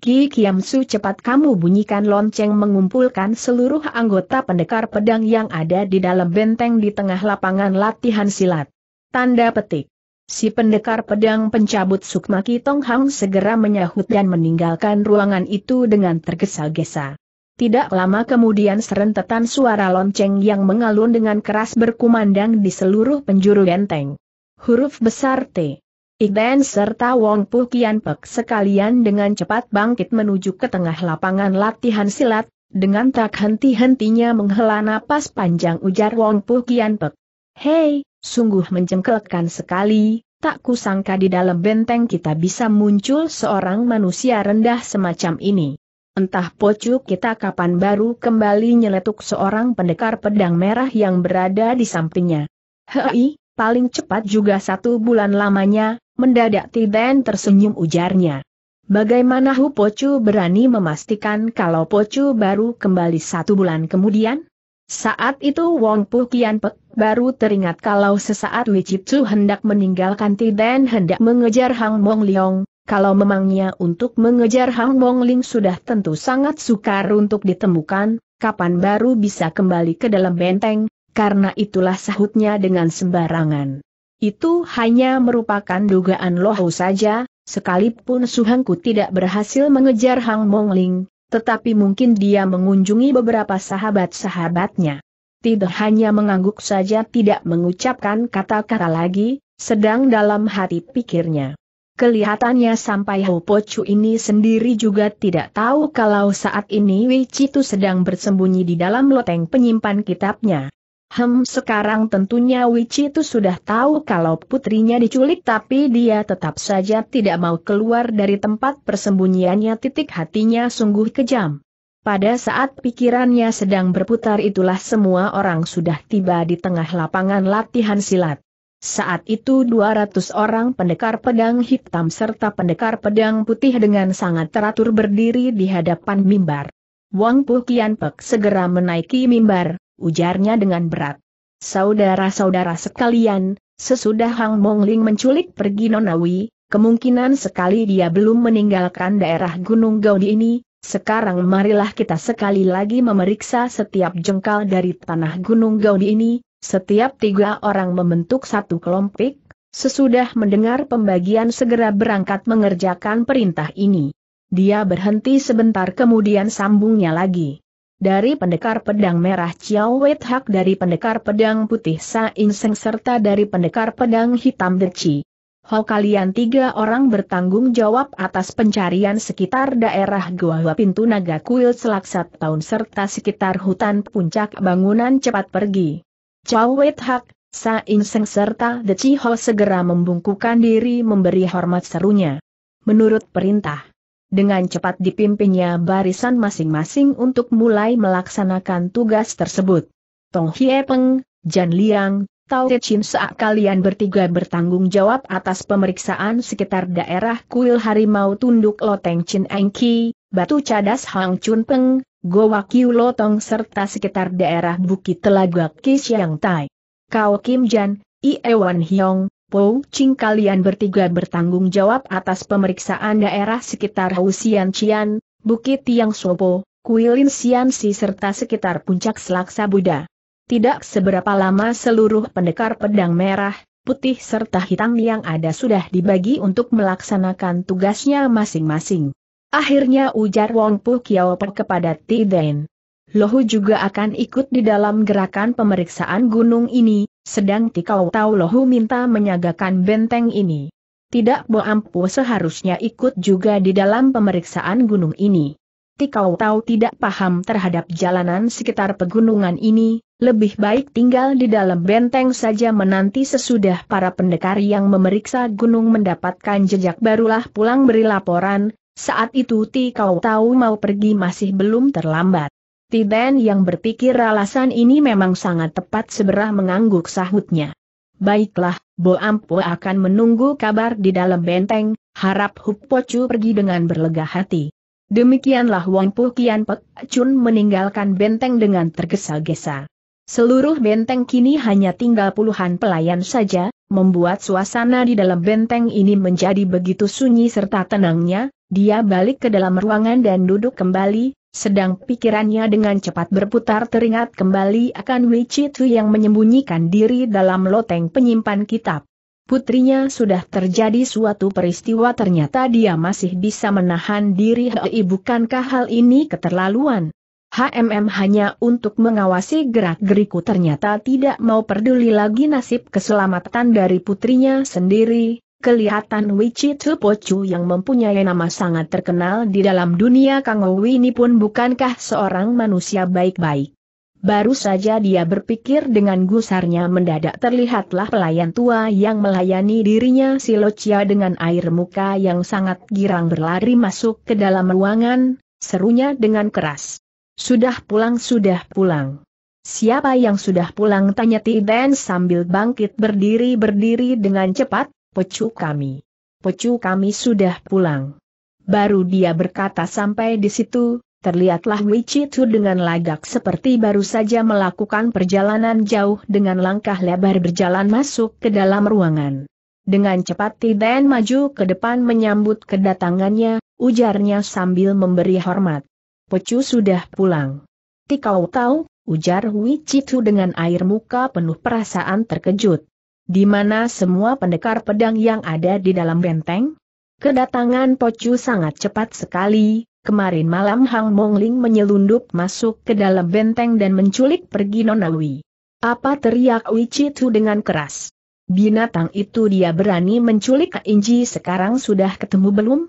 Ki Kiam Su cepat kamu bunyikan lonceng mengumpulkan seluruh anggota pendekar pedang yang ada di dalam benteng di tengah lapangan latihan silat. Tanda petik. Si pendekar pedang pencabut sukma Ki Tong Hang segera menyahut dan meninggalkan ruangan itu dengan tergesa-gesa. Tidak lama kemudian serentetan suara lonceng yang mengalun dengan keras berkumandang di seluruh penjuru benteng. Huruf besar T. Igben serta Wong Pu Kian Pek sekalian dengan cepat bangkit menuju ke tengah lapangan latihan silat, dengan tak henti-hentinya menghela napas panjang ujar Wong Pu Kian Pek. Hei, sungguh menjengkelkan sekali, tak kusangka di dalam benteng kita bisa muncul seorang manusia rendah semacam ini. Entah pocu kita kapan baru kembali nyeletuk seorang pendekar pedang merah yang berada di sampingnya. Hei, paling cepat juga satu bulan lamanya, mendadak Tiden tersenyum ujarnya. Bagaimana Hu Pocu berani memastikan kalau Pocu baru kembali satu bulan kemudian? Saat itu Wong Pu Kian Pek baru teringat kalau sesaat Chu hendak meninggalkan Tiden hendak mengejar Hang Mong Leong, kalau memangnya untuk mengejar Hang Mong Ling sudah tentu sangat sukar untuk ditemukan, kapan baru bisa kembali ke dalam benteng, karena itulah sahutnya dengan sembarangan. Itu hanya merupakan dugaan lohu saja, sekalipun Suhangku tidak berhasil mengejar Hang Mongling, tetapi mungkin dia mengunjungi beberapa sahabat-sahabatnya. Tidak hanya mengangguk saja tidak mengucapkan kata-kata lagi, sedang dalam hati pikirnya. Kelihatannya sampai Ho Chu ini sendiri juga tidak tahu kalau saat ini Wei tu sedang bersembunyi di dalam loteng penyimpan kitabnya. Hem sekarang tentunya itu sudah tahu kalau putrinya diculik tapi dia tetap saja tidak mau keluar dari tempat persembunyiannya titik hatinya sungguh kejam. Pada saat pikirannya sedang berputar itulah semua orang sudah tiba di tengah lapangan latihan silat. Saat itu 200 orang pendekar pedang hitam serta pendekar pedang putih dengan sangat teratur berdiri di hadapan mimbar. Wang Puh Kian Pek segera menaiki mimbar, ujarnya dengan berat. Saudara-saudara sekalian, sesudah Hang Mongling menculik pergi Nonawi, kemungkinan sekali dia belum meninggalkan daerah Gunung Gaudi ini, sekarang marilah kita sekali lagi memeriksa setiap jengkal dari tanah Gunung Gaudi ini, setiap tiga orang membentuk satu kelompok, sesudah mendengar pembagian segera berangkat mengerjakan perintah ini. Dia berhenti sebentar kemudian sambungnya lagi dari pendekar pedang merah Chiao Wei Hak dari pendekar pedang putih Sa In Seng serta dari pendekar pedang hitam Deci. Ho kalian tiga orang bertanggung jawab atas pencarian sekitar daerah Gua Pintu Naga Kuil Selaksat Tahun serta sekitar hutan puncak bangunan cepat pergi. Chiao Wei Hak, Sa In Seng serta Deci Ho segera membungkukan diri memberi hormat serunya. Menurut perintah dengan cepat dipimpinnya barisan masing-masing untuk mulai melaksanakan tugas tersebut. Tong Hie Peng, Jan Liang, Tao Te Chin saat kalian bertiga bertanggung jawab atas pemeriksaan sekitar daerah kuil harimau tunduk Loteng Chin Ki, Batu Cadas Hang Chun Peng, Goa Kiu Lotong serta sekitar daerah Bukit Telaga Kisyang Tai. Kao Kim Jan, Iewan Hyong, Pou Ching kalian bertiga bertanggung jawab atas pemeriksaan daerah sekitar Hausian Cian, Bukit Tiang Sopo, Kuilin Si serta sekitar puncak Selaksa Buddha. Tidak seberapa lama seluruh pendekar pedang merah, putih serta hitam yang ada sudah dibagi untuk melaksanakan tugasnya masing-masing. Akhirnya ujar Wong Pu Kiao kepada Ti Den. Lohu juga akan ikut di dalam gerakan pemeriksaan gunung ini, sedang Tikau Tau Lohu minta menyagakan benteng ini. Tidak Bo seharusnya ikut juga di dalam pemeriksaan gunung ini. Tikau Tau tidak paham terhadap jalanan sekitar pegunungan ini, lebih baik tinggal di dalam benteng saja menanti sesudah para pendekar yang memeriksa gunung mendapatkan jejak barulah pulang beri laporan, saat itu Ti Kau mau pergi masih belum terlambat. Tiben yang berpikir alasan ini memang sangat tepat seberah mengangguk sahutnya. Baiklah, Bo Ampo akan menunggu kabar di dalam benteng, harap Hup Pocu pergi dengan berlega hati. Demikianlah Wong Puh Kian Pek Chun meninggalkan benteng dengan tergesa-gesa. Seluruh benteng kini hanya tinggal puluhan pelayan saja, membuat suasana di dalam benteng ini menjadi begitu sunyi serta tenangnya, dia balik ke dalam ruangan dan duduk kembali, sedang pikirannya dengan cepat berputar teringat kembali akan Wichitu yang menyembunyikan diri dalam loteng penyimpan kitab. Putrinya sudah terjadi suatu peristiwa ternyata dia masih bisa menahan diri Hei bukankah hal ini keterlaluan? HMM hanya untuk mengawasi gerak-geriku ternyata tidak mau peduli lagi nasib keselamatan dari putrinya sendiri, Kelihatan Wichi Tupocu yang mempunyai nama sangat terkenal di dalam dunia Kangowi ini pun bukankah seorang manusia baik-baik. Baru saja dia berpikir dengan gusarnya mendadak terlihatlah pelayan tua yang melayani dirinya si Locia dengan air muka yang sangat girang berlari masuk ke dalam ruangan, serunya dengan keras. Sudah pulang sudah pulang. Siapa yang sudah pulang tanya Tiden sambil bangkit berdiri-berdiri dengan cepat, pecu kami. Pecu kami sudah pulang. Baru dia berkata sampai di situ, terlihatlah Wichitu dengan lagak seperti baru saja melakukan perjalanan jauh dengan langkah lebar berjalan masuk ke dalam ruangan. Dengan cepat Tiden maju ke depan menyambut kedatangannya, ujarnya sambil memberi hormat. Pecu sudah pulang. Tikau tahu, ujar Wichitu dengan air muka penuh perasaan terkejut. Di mana semua pendekar pedang yang ada di dalam benteng? Kedatangan Pocu sangat cepat sekali, kemarin malam Hang Mongling menyelundup masuk ke dalam benteng dan menculik pergi Nonawi. Apa teriak Wichitu dengan keras? Binatang itu dia berani menculik Kak Inji sekarang sudah ketemu belum?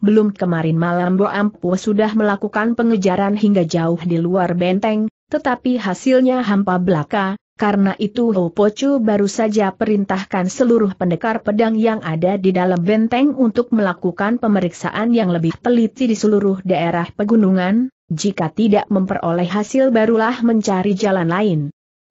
Belum kemarin malam Bo Ampu sudah melakukan pengejaran hingga jauh di luar benteng, tetapi hasilnya hampa belaka, karena itu Ho Pochu baru saja perintahkan seluruh pendekar pedang yang ada di dalam benteng untuk melakukan pemeriksaan yang lebih teliti di seluruh daerah pegunungan, jika tidak memperoleh hasil barulah mencari jalan lain.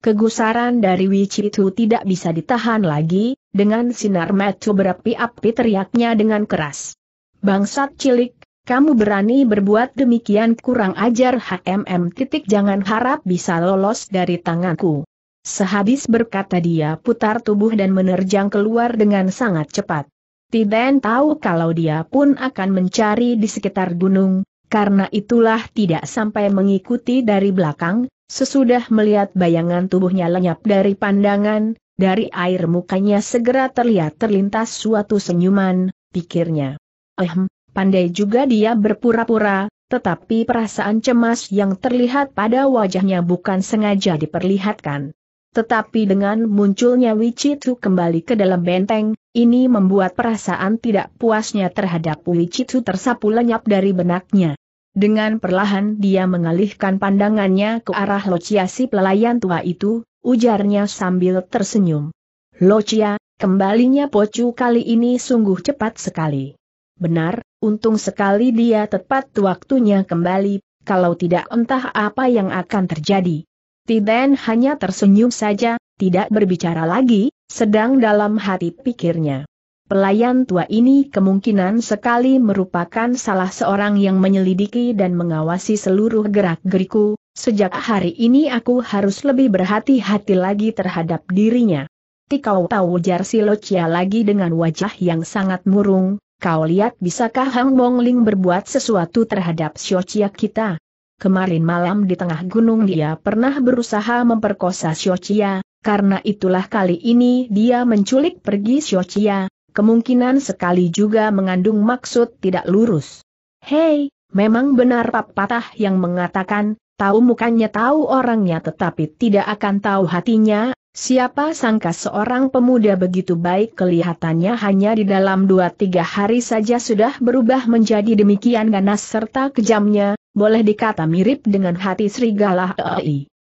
Kegusaran dari Wichi itu tidak bisa ditahan lagi, dengan sinar mata berapi-api teriaknya dengan keras. Bangsat cilik, kamu berani berbuat demikian kurang ajar HMM titik jangan harap bisa lolos dari tanganku. Sehabis berkata dia putar tubuh dan menerjang keluar dengan sangat cepat. Tiden tahu kalau dia pun akan mencari di sekitar gunung, karena itulah tidak sampai mengikuti dari belakang, sesudah melihat bayangan tubuhnya lenyap dari pandangan, dari air mukanya segera terlihat terlintas suatu senyuman, pikirnya. Ehm, pandai juga dia berpura-pura, tetapi perasaan cemas yang terlihat pada wajahnya bukan sengaja diperlihatkan. Tetapi dengan munculnya Wichitu kembali ke dalam benteng, ini membuat perasaan tidak puasnya terhadap Wichitu tersapu lenyap dari benaknya. Dengan perlahan dia mengalihkan pandangannya ke arah Locia si pelayan tua itu, ujarnya sambil tersenyum. Locia, kembalinya Pocu kali ini sungguh cepat sekali. Benar, untung sekali dia tepat waktunya kembali, kalau tidak entah apa yang akan terjadi. Tiden hanya tersenyum saja, tidak berbicara lagi, sedang dalam hati pikirnya. Pelayan tua ini kemungkinan sekali merupakan salah seorang yang menyelidiki dan mengawasi seluruh gerak-geriku, sejak hari ini aku harus lebih berhati-hati lagi terhadap dirinya. Tikau tahu ujar si Locia lagi dengan wajah yang sangat murung, kau lihat bisakah Hang Ling berbuat sesuatu terhadap Chia kita? kemarin malam di tengah gunung dia pernah berusaha memperkosa Xiochia, karena itulah kali ini dia menculik pergi Xiochia, kemungkinan sekali juga mengandung maksud tidak lurus. Hei, memang benar Pak Patah yang mengatakan, tahu mukanya tahu orangnya tetapi tidak akan tahu hatinya, siapa sangka seorang pemuda begitu baik kelihatannya hanya di dalam dua tiga hari saja sudah berubah menjadi demikian ganas serta kejamnya, boleh dikata mirip dengan hati serigala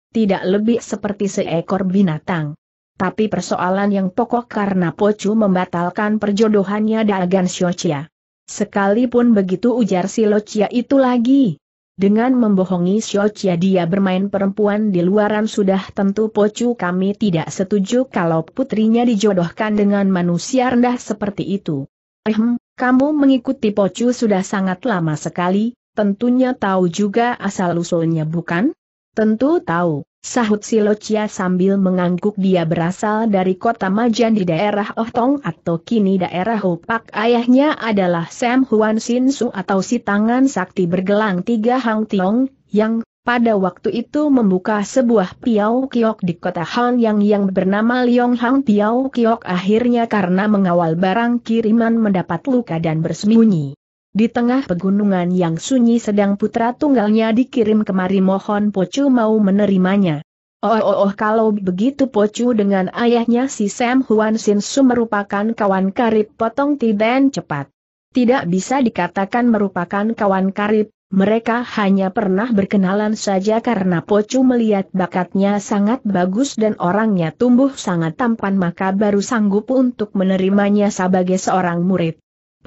Tidak lebih seperti seekor binatang. Tapi persoalan yang pokok karena Pocu membatalkan perjodohannya dengan Siocia. Sekalipun begitu ujar si Locia itu lagi. Dengan membohongi Siocia dia bermain perempuan di luaran sudah tentu Pocu kami tidak setuju kalau putrinya dijodohkan dengan manusia rendah seperti itu. Ehem, kamu mengikuti Pocu sudah sangat lama sekali, tentunya tahu juga asal-usulnya bukan? Tentu tahu, sahut si Locia sambil mengangguk dia berasal dari kota Majan di daerah Ohtong atau kini daerah Hupak. Ayahnya adalah Sam Huan Sin Su atau si tangan sakti bergelang tiga Hang Tiong, yang pada waktu itu membuka sebuah Piau Kiok di kota Han yang bernama Liong Hang Piau Kiok akhirnya karena mengawal barang kiriman mendapat luka dan bersembunyi. Di tengah pegunungan yang sunyi sedang putra tunggalnya dikirim kemari mohon Pocu mau menerimanya. Oh, oh, oh kalau begitu Pocu dengan ayahnya si Sam Huan Sin Su merupakan kawan karib potong tiden cepat. Tidak bisa dikatakan merupakan kawan karib, mereka hanya pernah berkenalan saja karena Pocu melihat bakatnya sangat bagus dan orangnya tumbuh sangat tampan maka baru sanggup untuk menerimanya sebagai seorang murid.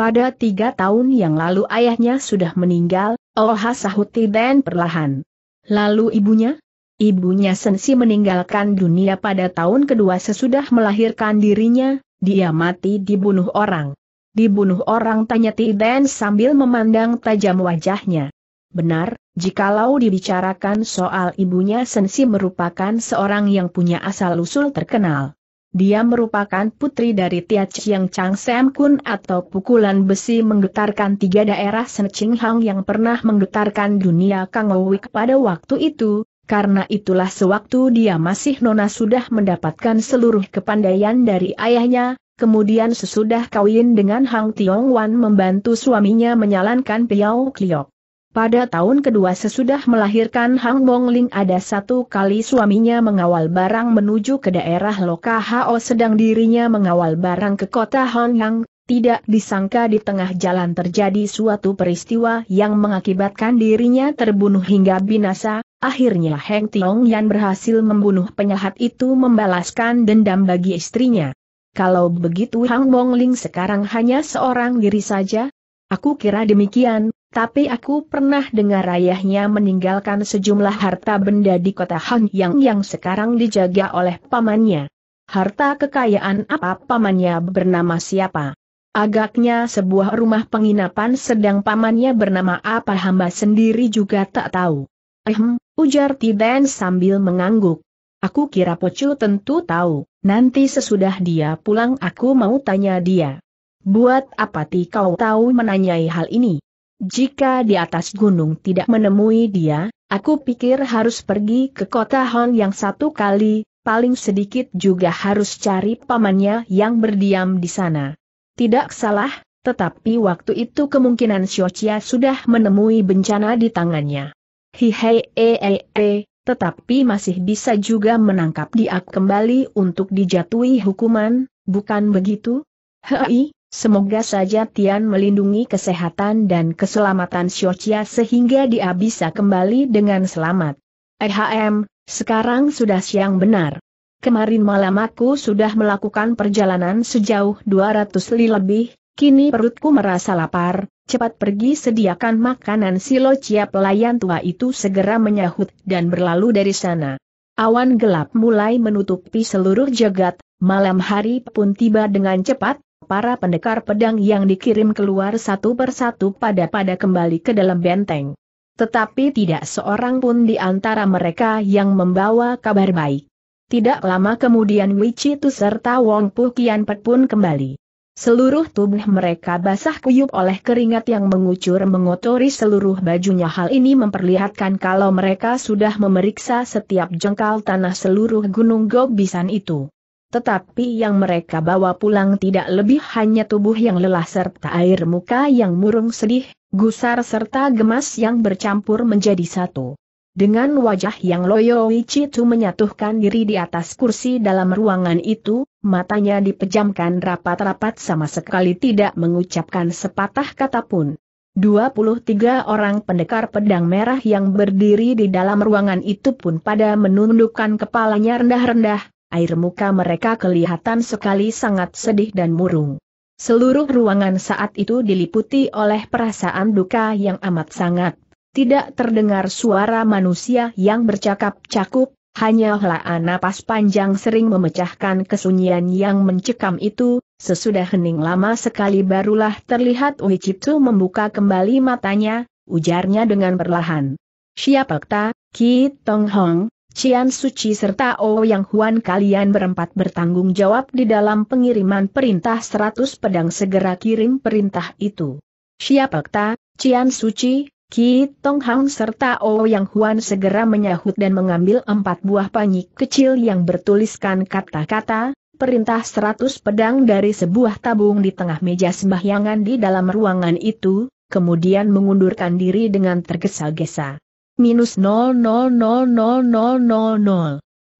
Pada tiga tahun yang lalu ayahnya sudah meninggal, Oha sahuti dan perlahan. Lalu ibunya? Ibunya Sensi meninggalkan dunia pada tahun kedua sesudah melahirkan dirinya, dia mati dibunuh orang. Dibunuh orang tanya Tiden sambil memandang tajam wajahnya. Benar, jikalau dibicarakan soal ibunya Sensi merupakan seorang yang punya asal-usul terkenal. Dia merupakan putri dari Tia Chiang Chang Sam Kun atau pukulan besi menggetarkan tiga daerah Sen Ching Hang yang pernah menggetarkan dunia Kang pada waktu itu, karena itulah sewaktu dia masih nona sudah mendapatkan seluruh kepandaian dari ayahnya, kemudian sesudah kawin dengan Hang Tiong Wan membantu suaminya menyalankan Piao Kliok. Pada tahun kedua sesudah melahirkan Hang Ling ada satu kali suaminya mengawal barang menuju ke daerah Loka Hao sedang dirinya mengawal barang ke kota Hong tidak disangka di tengah jalan terjadi suatu peristiwa yang mengakibatkan dirinya terbunuh hingga binasa, akhirnya Heng Tiong Yan berhasil membunuh penjahat itu membalaskan dendam bagi istrinya. Kalau begitu Hang Ling sekarang hanya seorang diri saja? Aku kira demikian, tapi aku pernah dengar ayahnya meninggalkan sejumlah harta benda di kota Hang Yang yang sekarang dijaga oleh pamannya. Harta kekayaan apa pamannya bernama siapa? Agaknya sebuah rumah penginapan sedang pamannya bernama apa hamba sendiri juga tak tahu. Ehm, ujar Tiden sambil mengangguk. Aku kira Pocu tentu tahu, nanti sesudah dia pulang aku mau tanya dia. Buat apa ti kau tahu menanyai hal ini? Jika di atas gunung tidak menemui dia, aku pikir harus pergi ke kota Hon yang satu kali, paling sedikit juga harus cari pamannya yang berdiam di sana. Tidak salah, tetapi waktu itu kemungkinan Xiochia sudah menemui bencana di tangannya. Hihei e e e, tetapi masih bisa juga menangkap dia kembali untuk dijatuhi hukuman, bukan begitu? Hei, Semoga saja Tian melindungi kesehatan dan keselamatan Xiochia sehingga dia bisa kembali dengan selamat. Ehm, sekarang sudah siang benar. Kemarin malam aku sudah melakukan perjalanan sejauh 200 li lebih, kini perutku merasa lapar, cepat pergi sediakan makanan Silocia pelayan tua itu segera menyahut dan berlalu dari sana. Awan gelap mulai menutupi seluruh jagat, malam hari pun tiba dengan cepat, para pendekar pedang yang dikirim keluar satu persatu pada-pada kembali ke dalam benteng. Tetapi tidak seorang pun di antara mereka yang membawa kabar baik. Tidak lama kemudian Wicitu serta Wong Pu Kian Pet pun kembali. Seluruh tubuh mereka basah kuyup oleh keringat yang mengucur mengotori seluruh bajunya hal ini memperlihatkan kalau mereka sudah memeriksa setiap jengkal tanah seluruh gunung Gobisan itu tetapi yang mereka bawa pulang tidak lebih hanya tubuh yang lelah serta air muka yang murung sedih, gusar serta gemas yang bercampur menjadi satu. Dengan wajah yang loyo Wichitu menyatuhkan diri di atas kursi dalam ruangan itu, matanya dipejamkan rapat-rapat sama sekali tidak mengucapkan sepatah kata pun. 23 orang pendekar pedang merah yang berdiri di dalam ruangan itu pun pada menundukkan kepalanya rendah-rendah, air muka mereka kelihatan sekali sangat sedih dan murung. Seluruh ruangan saat itu diliputi oleh perasaan duka yang amat sangat. Tidak terdengar suara manusia yang bercakap-cakup, hanya helaan napas panjang sering memecahkan kesunyian yang mencekam itu, sesudah hening lama sekali barulah terlihat Wiciptu membuka kembali matanya, ujarnya dengan perlahan. Siapakah, Ki Tong Hong, Cian Suci serta Ouyang oh Huan kalian berempat bertanggung jawab di dalam pengiriman perintah 100 pedang segera kirim perintah itu. Siapakta, Cian Suci, Ki Tong Hang serta Ouyang oh Huan segera menyahut dan mengambil empat buah penyik kecil yang bertuliskan kata-kata, perintah 100 pedang dari sebuah tabung di tengah meja sembahyangan di dalam ruangan itu, kemudian mengundurkan diri dengan tergesa-gesa. Minus 000000.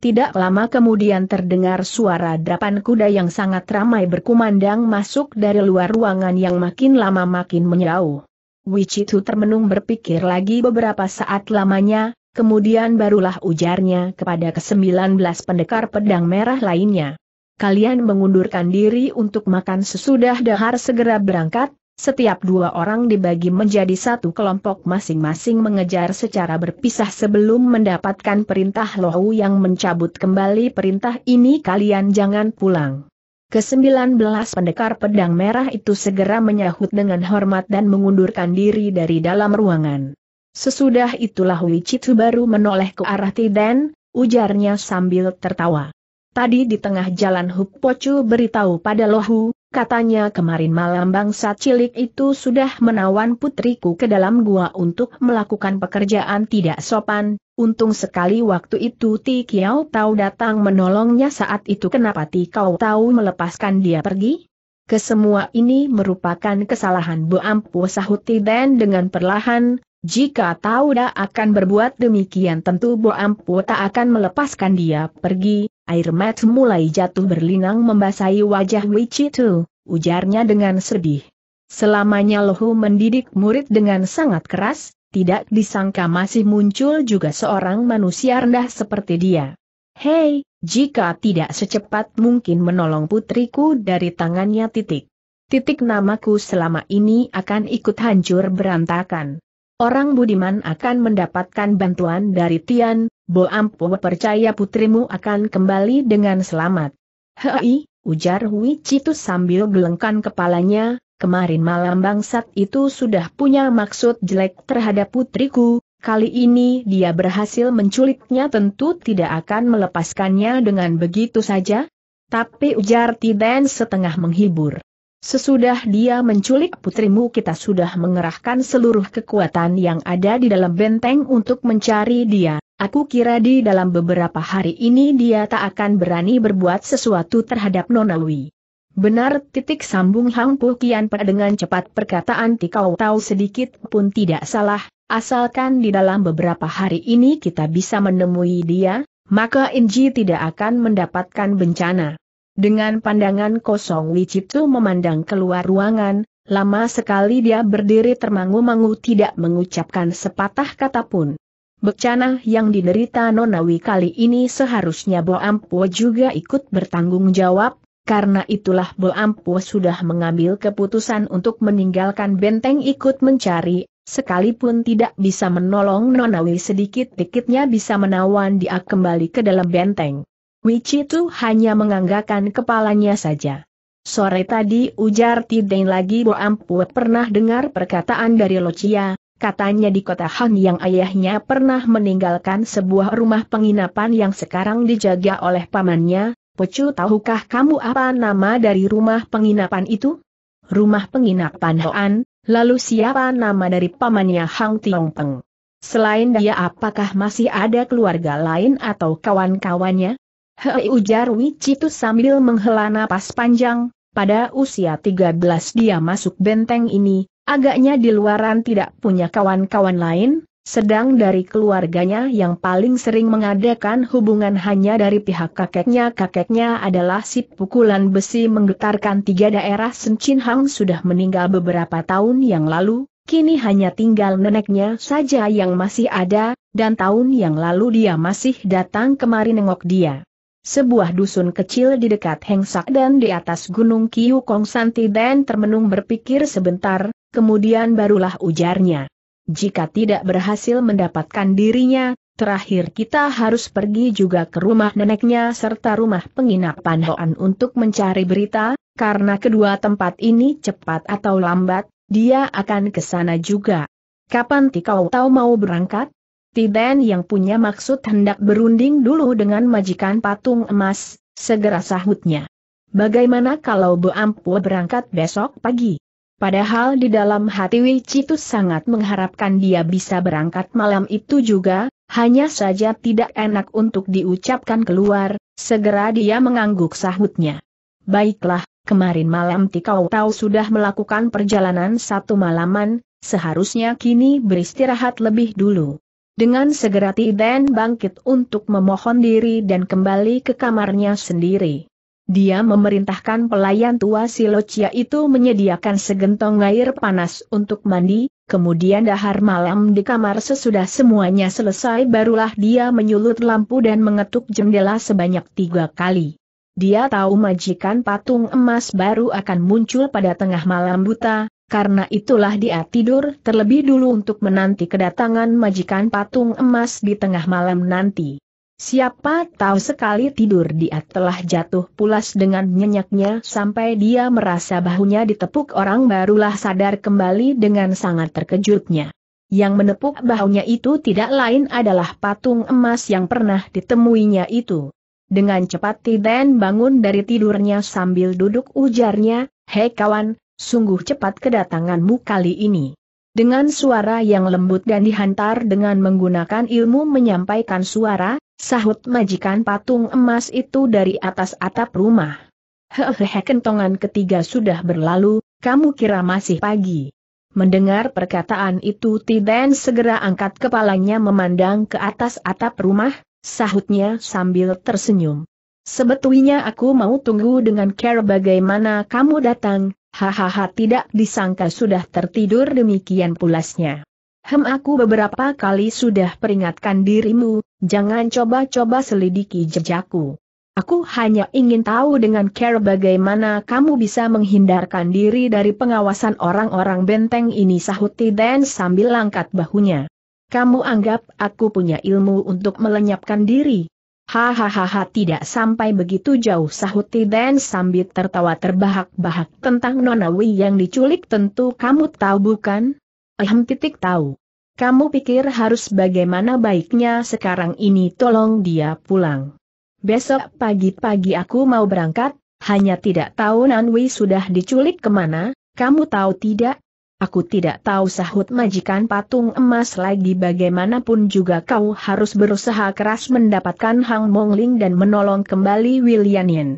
Tidak lama kemudian terdengar suara drapan kuda yang sangat ramai berkumandang masuk dari luar ruangan yang makin lama makin menjauh. Wichitu termenung berpikir lagi beberapa saat lamanya, kemudian barulah ujarnya kepada ke-19 pendekar pedang merah lainnya. Kalian mengundurkan diri untuk makan sesudah dahar segera berangkat, setiap dua orang dibagi menjadi satu kelompok masing-masing mengejar secara berpisah sebelum mendapatkan perintah Lohu yang mencabut kembali perintah ini kalian jangan pulang. Kesembilan belas pendekar pedang merah itu segera menyahut dengan hormat dan mengundurkan diri dari dalam ruangan. Sesudah itulah Wicitu baru menoleh ke arah Tiden, ujarnya sambil tertawa. Tadi di tengah jalan Huk Pocu beritahu pada Lohu, Katanya kemarin malam bangsa cilik itu sudah menawan putriku ke dalam gua untuk melakukan pekerjaan tidak sopan, untung sekali waktu itu Ti Kiao Tau datang menolongnya saat itu kenapa Ti Kiao Tau melepaskan dia pergi? Kesemua ini merupakan kesalahan Bu Ampu Sahuti dengan perlahan, jika tahu Tauda akan berbuat demikian tentu Bo Ampu tak akan melepaskan dia pergi, air mat mulai jatuh berlinang membasahi wajah Wichitu, ujarnya dengan sedih. Selamanya Lohu mendidik murid dengan sangat keras, tidak disangka masih muncul juga seorang manusia rendah seperti dia. Hei, jika tidak secepat mungkin menolong putriku dari tangannya titik. Titik namaku selama ini akan ikut hancur berantakan. Orang budiman akan mendapatkan bantuan dari Tian, Bo Ampo percaya putrimu akan kembali dengan selamat. Hei, ujar Hui Citus sambil gelengkan kepalanya, kemarin malam bangsat itu sudah punya maksud jelek terhadap putriku, Kali ini dia berhasil menculiknya tentu tidak akan melepaskannya dengan begitu saja. Tapi ujar Tiden setengah menghibur. Sesudah dia menculik putrimu kita sudah mengerahkan seluruh kekuatan yang ada di dalam benteng untuk mencari dia. Aku kira di dalam beberapa hari ini dia tak akan berani berbuat sesuatu terhadap Nonawi. Benar titik sambung Hang Puh Kian Pe dengan cepat perkataan Tikau tahu sedikit pun tidak salah, asalkan di dalam beberapa hari ini kita bisa menemui dia, maka Inji tidak akan mendapatkan bencana. Dengan pandangan kosong Wicitu memandang keluar ruangan, lama sekali dia berdiri termangu-mangu tidak mengucapkan sepatah kata pun. Bencana yang diderita Nonawi kali ini seharusnya Bo Ampo juga ikut bertanggung jawab, karena itulah Bo Ampo sudah mengambil keputusan untuk meninggalkan benteng ikut mencari, sekalipun tidak bisa menolong Nonawi sedikit-dikitnya bisa menawan dia kembali ke dalam benteng. Wicitu hanya menganggakan kepalanya saja. Sore tadi ujar Tideng lagi Bo Ampu pernah dengar perkataan dari Locia, katanya di kota Han yang ayahnya pernah meninggalkan sebuah rumah penginapan yang sekarang dijaga oleh pamannya, Pecu tahukah kamu apa nama dari rumah penginapan itu? Rumah penginapan Hoan, lalu siapa nama dari pamannya Hang Peng? Selain dia apakah masih ada keluarga lain atau kawan-kawannya? Hai ujar Wicitu sambil menghela napas panjang, pada usia 13 dia masuk benteng ini, agaknya di luaran tidak punya kawan-kawan lain, sedang dari keluarganya yang paling sering mengadakan hubungan hanya dari pihak kakeknya. Kakeknya adalah si pukulan besi menggetarkan tiga daerah Senchin Hang sudah meninggal beberapa tahun yang lalu, kini hanya tinggal neneknya saja yang masih ada, dan tahun yang lalu dia masih datang kemari nengok dia sebuah dusun kecil di dekat Hengsak dan di atas Gunung Kiu Kong Santi dan termenung berpikir sebentar, kemudian barulah ujarnya. Jika tidak berhasil mendapatkan dirinya, terakhir kita harus pergi juga ke rumah neneknya serta rumah penginapan Hoan untuk mencari berita, karena kedua tempat ini cepat atau lambat, dia akan ke sana juga. Kapan Tikau tahu mau berangkat? Tiben yang punya maksud hendak berunding dulu dengan majikan patung emas, segera sahutnya. Bagaimana kalau Bu Ampu berangkat besok pagi? Padahal di dalam hati Wicitus sangat mengharapkan dia bisa berangkat malam itu juga, hanya saja tidak enak untuk diucapkan keluar, segera dia mengangguk sahutnya. Baiklah, kemarin malam Tikau tahu sudah melakukan perjalanan satu malaman, seharusnya kini beristirahat lebih dulu. Dengan segera Tiden bangkit untuk memohon diri dan kembali ke kamarnya sendiri. Dia memerintahkan pelayan tua Silocia itu menyediakan segentong air panas untuk mandi, kemudian dahar malam di kamar sesudah semuanya selesai barulah dia menyulut lampu dan mengetuk jendela sebanyak tiga kali. Dia tahu majikan patung emas baru akan muncul pada tengah malam buta, karena itulah dia tidur terlebih dulu untuk menanti kedatangan majikan patung emas di tengah malam nanti. Siapa tahu sekali tidur dia telah jatuh pulas dengan nyenyaknya sampai dia merasa bahunya ditepuk orang barulah sadar kembali dengan sangat terkejutnya. Yang menepuk bahunya itu tidak lain adalah patung emas yang pernah ditemuinya itu. Dengan cepat Tiden bangun dari tidurnya sambil duduk ujarnya, Hei kawan, sungguh cepat kedatanganmu kali ini. Dengan suara yang lembut dan dihantar dengan menggunakan ilmu menyampaikan suara, sahut majikan patung emas itu dari atas atap rumah. Hehehe kentongan ketiga sudah berlalu, kamu kira masih pagi. Mendengar perkataan itu Tiden segera angkat kepalanya memandang ke atas atap rumah, sahutnya sambil tersenyum. Sebetulnya aku mau tunggu dengan care bagaimana kamu datang, Hahaha tidak disangka sudah tertidur demikian pulasnya. Hem aku beberapa kali sudah peringatkan dirimu, jangan coba-coba selidiki jejakku. Aku hanya ingin tahu dengan care bagaimana kamu bisa menghindarkan diri dari pengawasan orang-orang benteng ini sahut Tiden sambil langkat bahunya. Kamu anggap aku punya ilmu untuk melenyapkan diri? Hahaha tidak sampai begitu jauh sahut Tiden sambil tertawa terbahak-bahak tentang Nona Wei yang diculik tentu kamu tahu bukan? Ehem titik tahu. Kamu pikir harus bagaimana baiknya sekarang ini tolong dia pulang. Besok pagi-pagi aku mau berangkat, hanya tidak tahu Wei sudah diculik kemana, kamu tahu tidak? Aku tidak tahu sahut majikan patung emas lagi bagaimanapun juga kau harus berusaha keras mendapatkan Hang Mongling dan menolong kembali William Yin.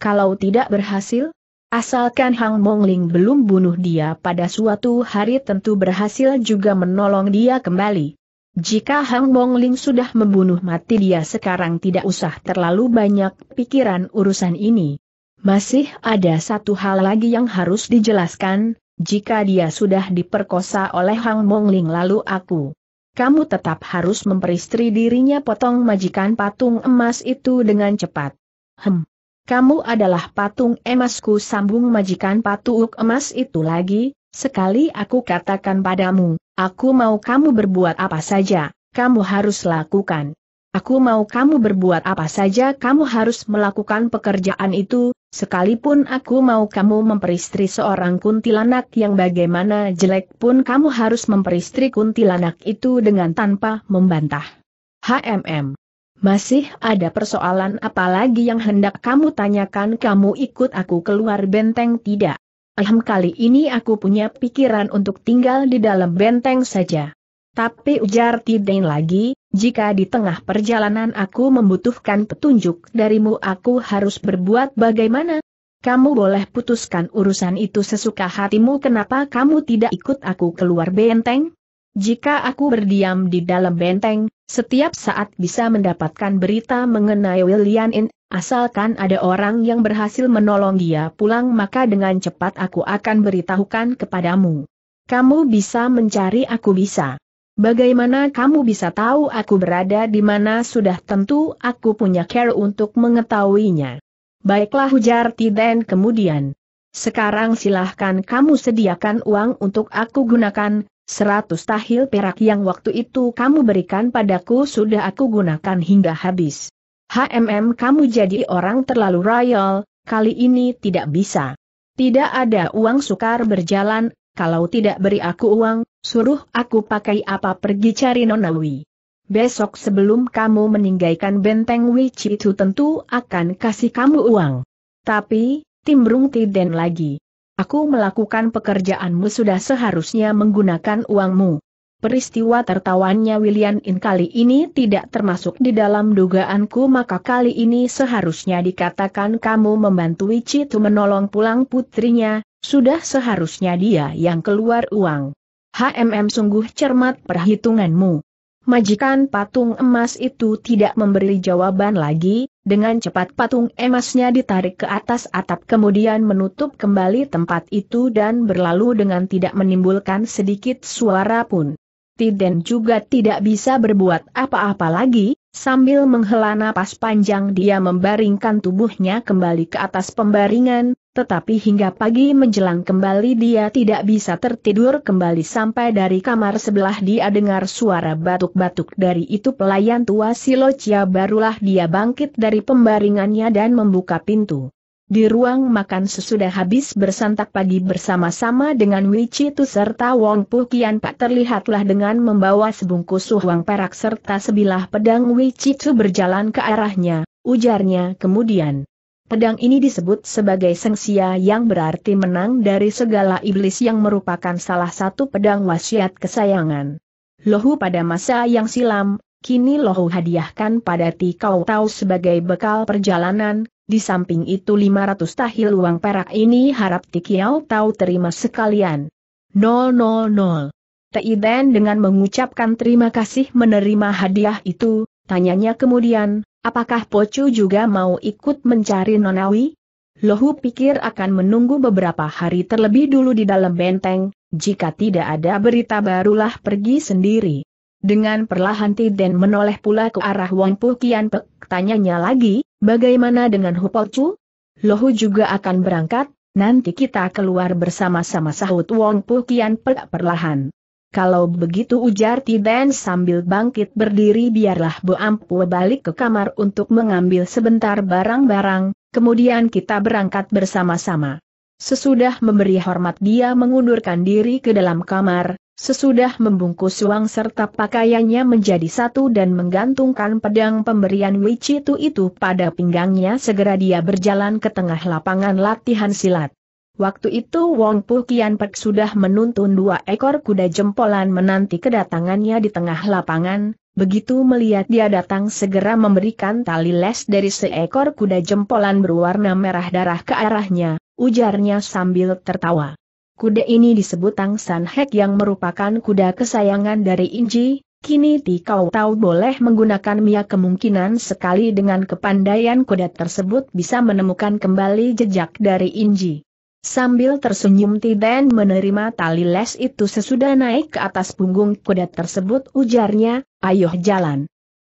Kalau tidak berhasil, asalkan Hang Mongling belum bunuh dia pada suatu hari tentu berhasil juga menolong dia kembali. Jika Hang Mongling sudah membunuh mati dia sekarang tidak usah terlalu banyak pikiran urusan ini. Masih ada satu hal lagi yang harus dijelaskan, jika dia sudah diperkosa oleh Hang Mongling lalu aku. Kamu tetap harus memperistri dirinya potong majikan patung emas itu dengan cepat. Hem. Kamu adalah patung emasku sambung majikan patung emas itu lagi, sekali aku katakan padamu, aku mau kamu berbuat apa saja, kamu harus lakukan. Aku mau kamu berbuat apa saja kamu harus melakukan pekerjaan itu, sekalipun aku mau kamu memperistri seorang kuntilanak yang bagaimana jelek pun kamu harus memperistri kuntilanak itu dengan tanpa membantah. HMM. Masih ada persoalan Apalagi yang hendak kamu tanyakan kamu ikut aku keluar benteng tidak? Ahem kali ini aku punya pikiran untuk tinggal di dalam benteng saja. Tapi ujar Tidain lagi, jika di tengah perjalanan aku membutuhkan petunjuk darimu aku harus berbuat bagaimana? Kamu boleh putuskan urusan itu sesuka hatimu kenapa kamu tidak ikut aku keluar benteng? Jika aku berdiam di dalam benteng, setiap saat bisa mendapatkan berita mengenai William In, asalkan ada orang yang berhasil menolong dia pulang maka dengan cepat aku akan beritahukan kepadamu. Kamu bisa mencari aku bisa. Bagaimana kamu bisa tahu aku berada di mana sudah tentu aku punya care untuk mengetahuinya. Baiklah hujar Tiden kemudian. Sekarang silahkan kamu sediakan uang untuk aku gunakan, seratus tahil perak yang waktu itu kamu berikan padaku sudah aku gunakan hingga habis. HMM kamu jadi orang terlalu royal, kali ini tidak bisa. Tidak ada uang sukar berjalan, kalau tidak beri aku uang, Suruh aku pakai apa pergi cari Nonawi. Besok sebelum kamu meninggalkan benteng Wichi itu tentu akan kasih kamu uang. Tapi, timbrung tiden lagi. Aku melakukan pekerjaanmu sudah seharusnya menggunakan uangmu. Peristiwa tertawannya William In kali ini tidak termasuk di dalam dugaanku maka kali ini seharusnya dikatakan kamu membantu Wichi itu menolong pulang putrinya, sudah seharusnya dia yang keluar uang. HMM sungguh cermat perhitunganmu. Majikan patung emas itu tidak memberi jawaban lagi, dengan cepat patung emasnya ditarik ke atas atap kemudian menutup kembali tempat itu dan berlalu dengan tidak menimbulkan sedikit suara pun. Tiden juga tidak bisa berbuat apa-apa lagi, sambil menghela napas panjang dia membaringkan tubuhnya kembali ke atas pembaringan, tetapi hingga pagi menjelang kembali dia tidak bisa tertidur kembali sampai dari kamar sebelah dia dengar suara batuk-batuk dari itu pelayan tua Silocia barulah dia bangkit dari pembaringannya dan membuka pintu. Di ruang makan sesudah habis bersantak pagi bersama-sama dengan itu serta Wong Kian Pak terlihatlah dengan membawa sebungkus uang perak serta sebilah pedang itu berjalan ke arahnya, ujarnya kemudian. Pedang ini disebut sebagai Sengsia yang berarti menang dari segala iblis yang merupakan salah satu pedang wasiat kesayangan. Lohu pada masa yang silam, kini Lohu hadiahkan pada Ti Tau sebagai bekal perjalanan, di samping itu 500 tahil uang perak ini harap Ti Tau terima sekalian. 000 Teiden dengan mengucapkan terima kasih menerima hadiah itu, tanyanya kemudian, Apakah Pocu juga mau ikut mencari Nonawi? Lohu pikir akan menunggu beberapa hari terlebih dulu di dalam benteng, jika tidak ada berita barulah pergi sendiri. Dengan perlahan Tiden menoleh pula ke arah Wong Pu Kian Pek, tanyanya lagi, bagaimana dengan Hu Pocu? Lohu juga akan berangkat, nanti kita keluar bersama-sama sahut Wong Pu Kian Pek perlahan. Kalau begitu ujar Tiden sambil bangkit berdiri biarlah Bu Ampu balik ke kamar untuk mengambil sebentar barang-barang, kemudian kita berangkat bersama-sama. Sesudah memberi hormat dia mengundurkan diri ke dalam kamar, sesudah membungkus uang serta pakaiannya menjadi satu dan menggantungkan pedang pemberian Wichitu itu pada pinggangnya segera dia berjalan ke tengah lapangan latihan silat. Waktu itu Wong Pu Kian Pek sudah menuntun dua ekor kuda jempolan menanti kedatangannya di tengah lapangan, begitu melihat dia datang segera memberikan tali les dari seekor kuda jempolan berwarna merah darah ke arahnya, ujarnya sambil tertawa. Kuda ini disebut Tang San Hek yang merupakan kuda kesayangan dari Inji, kini Ti Kau tahu boleh menggunakan Mia kemungkinan sekali dengan kepandaian kuda tersebut bisa menemukan kembali jejak dari Inji. Sambil tersenyum Tiden menerima tali les itu sesudah naik ke atas punggung kuda tersebut ujarnya, ayo jalan.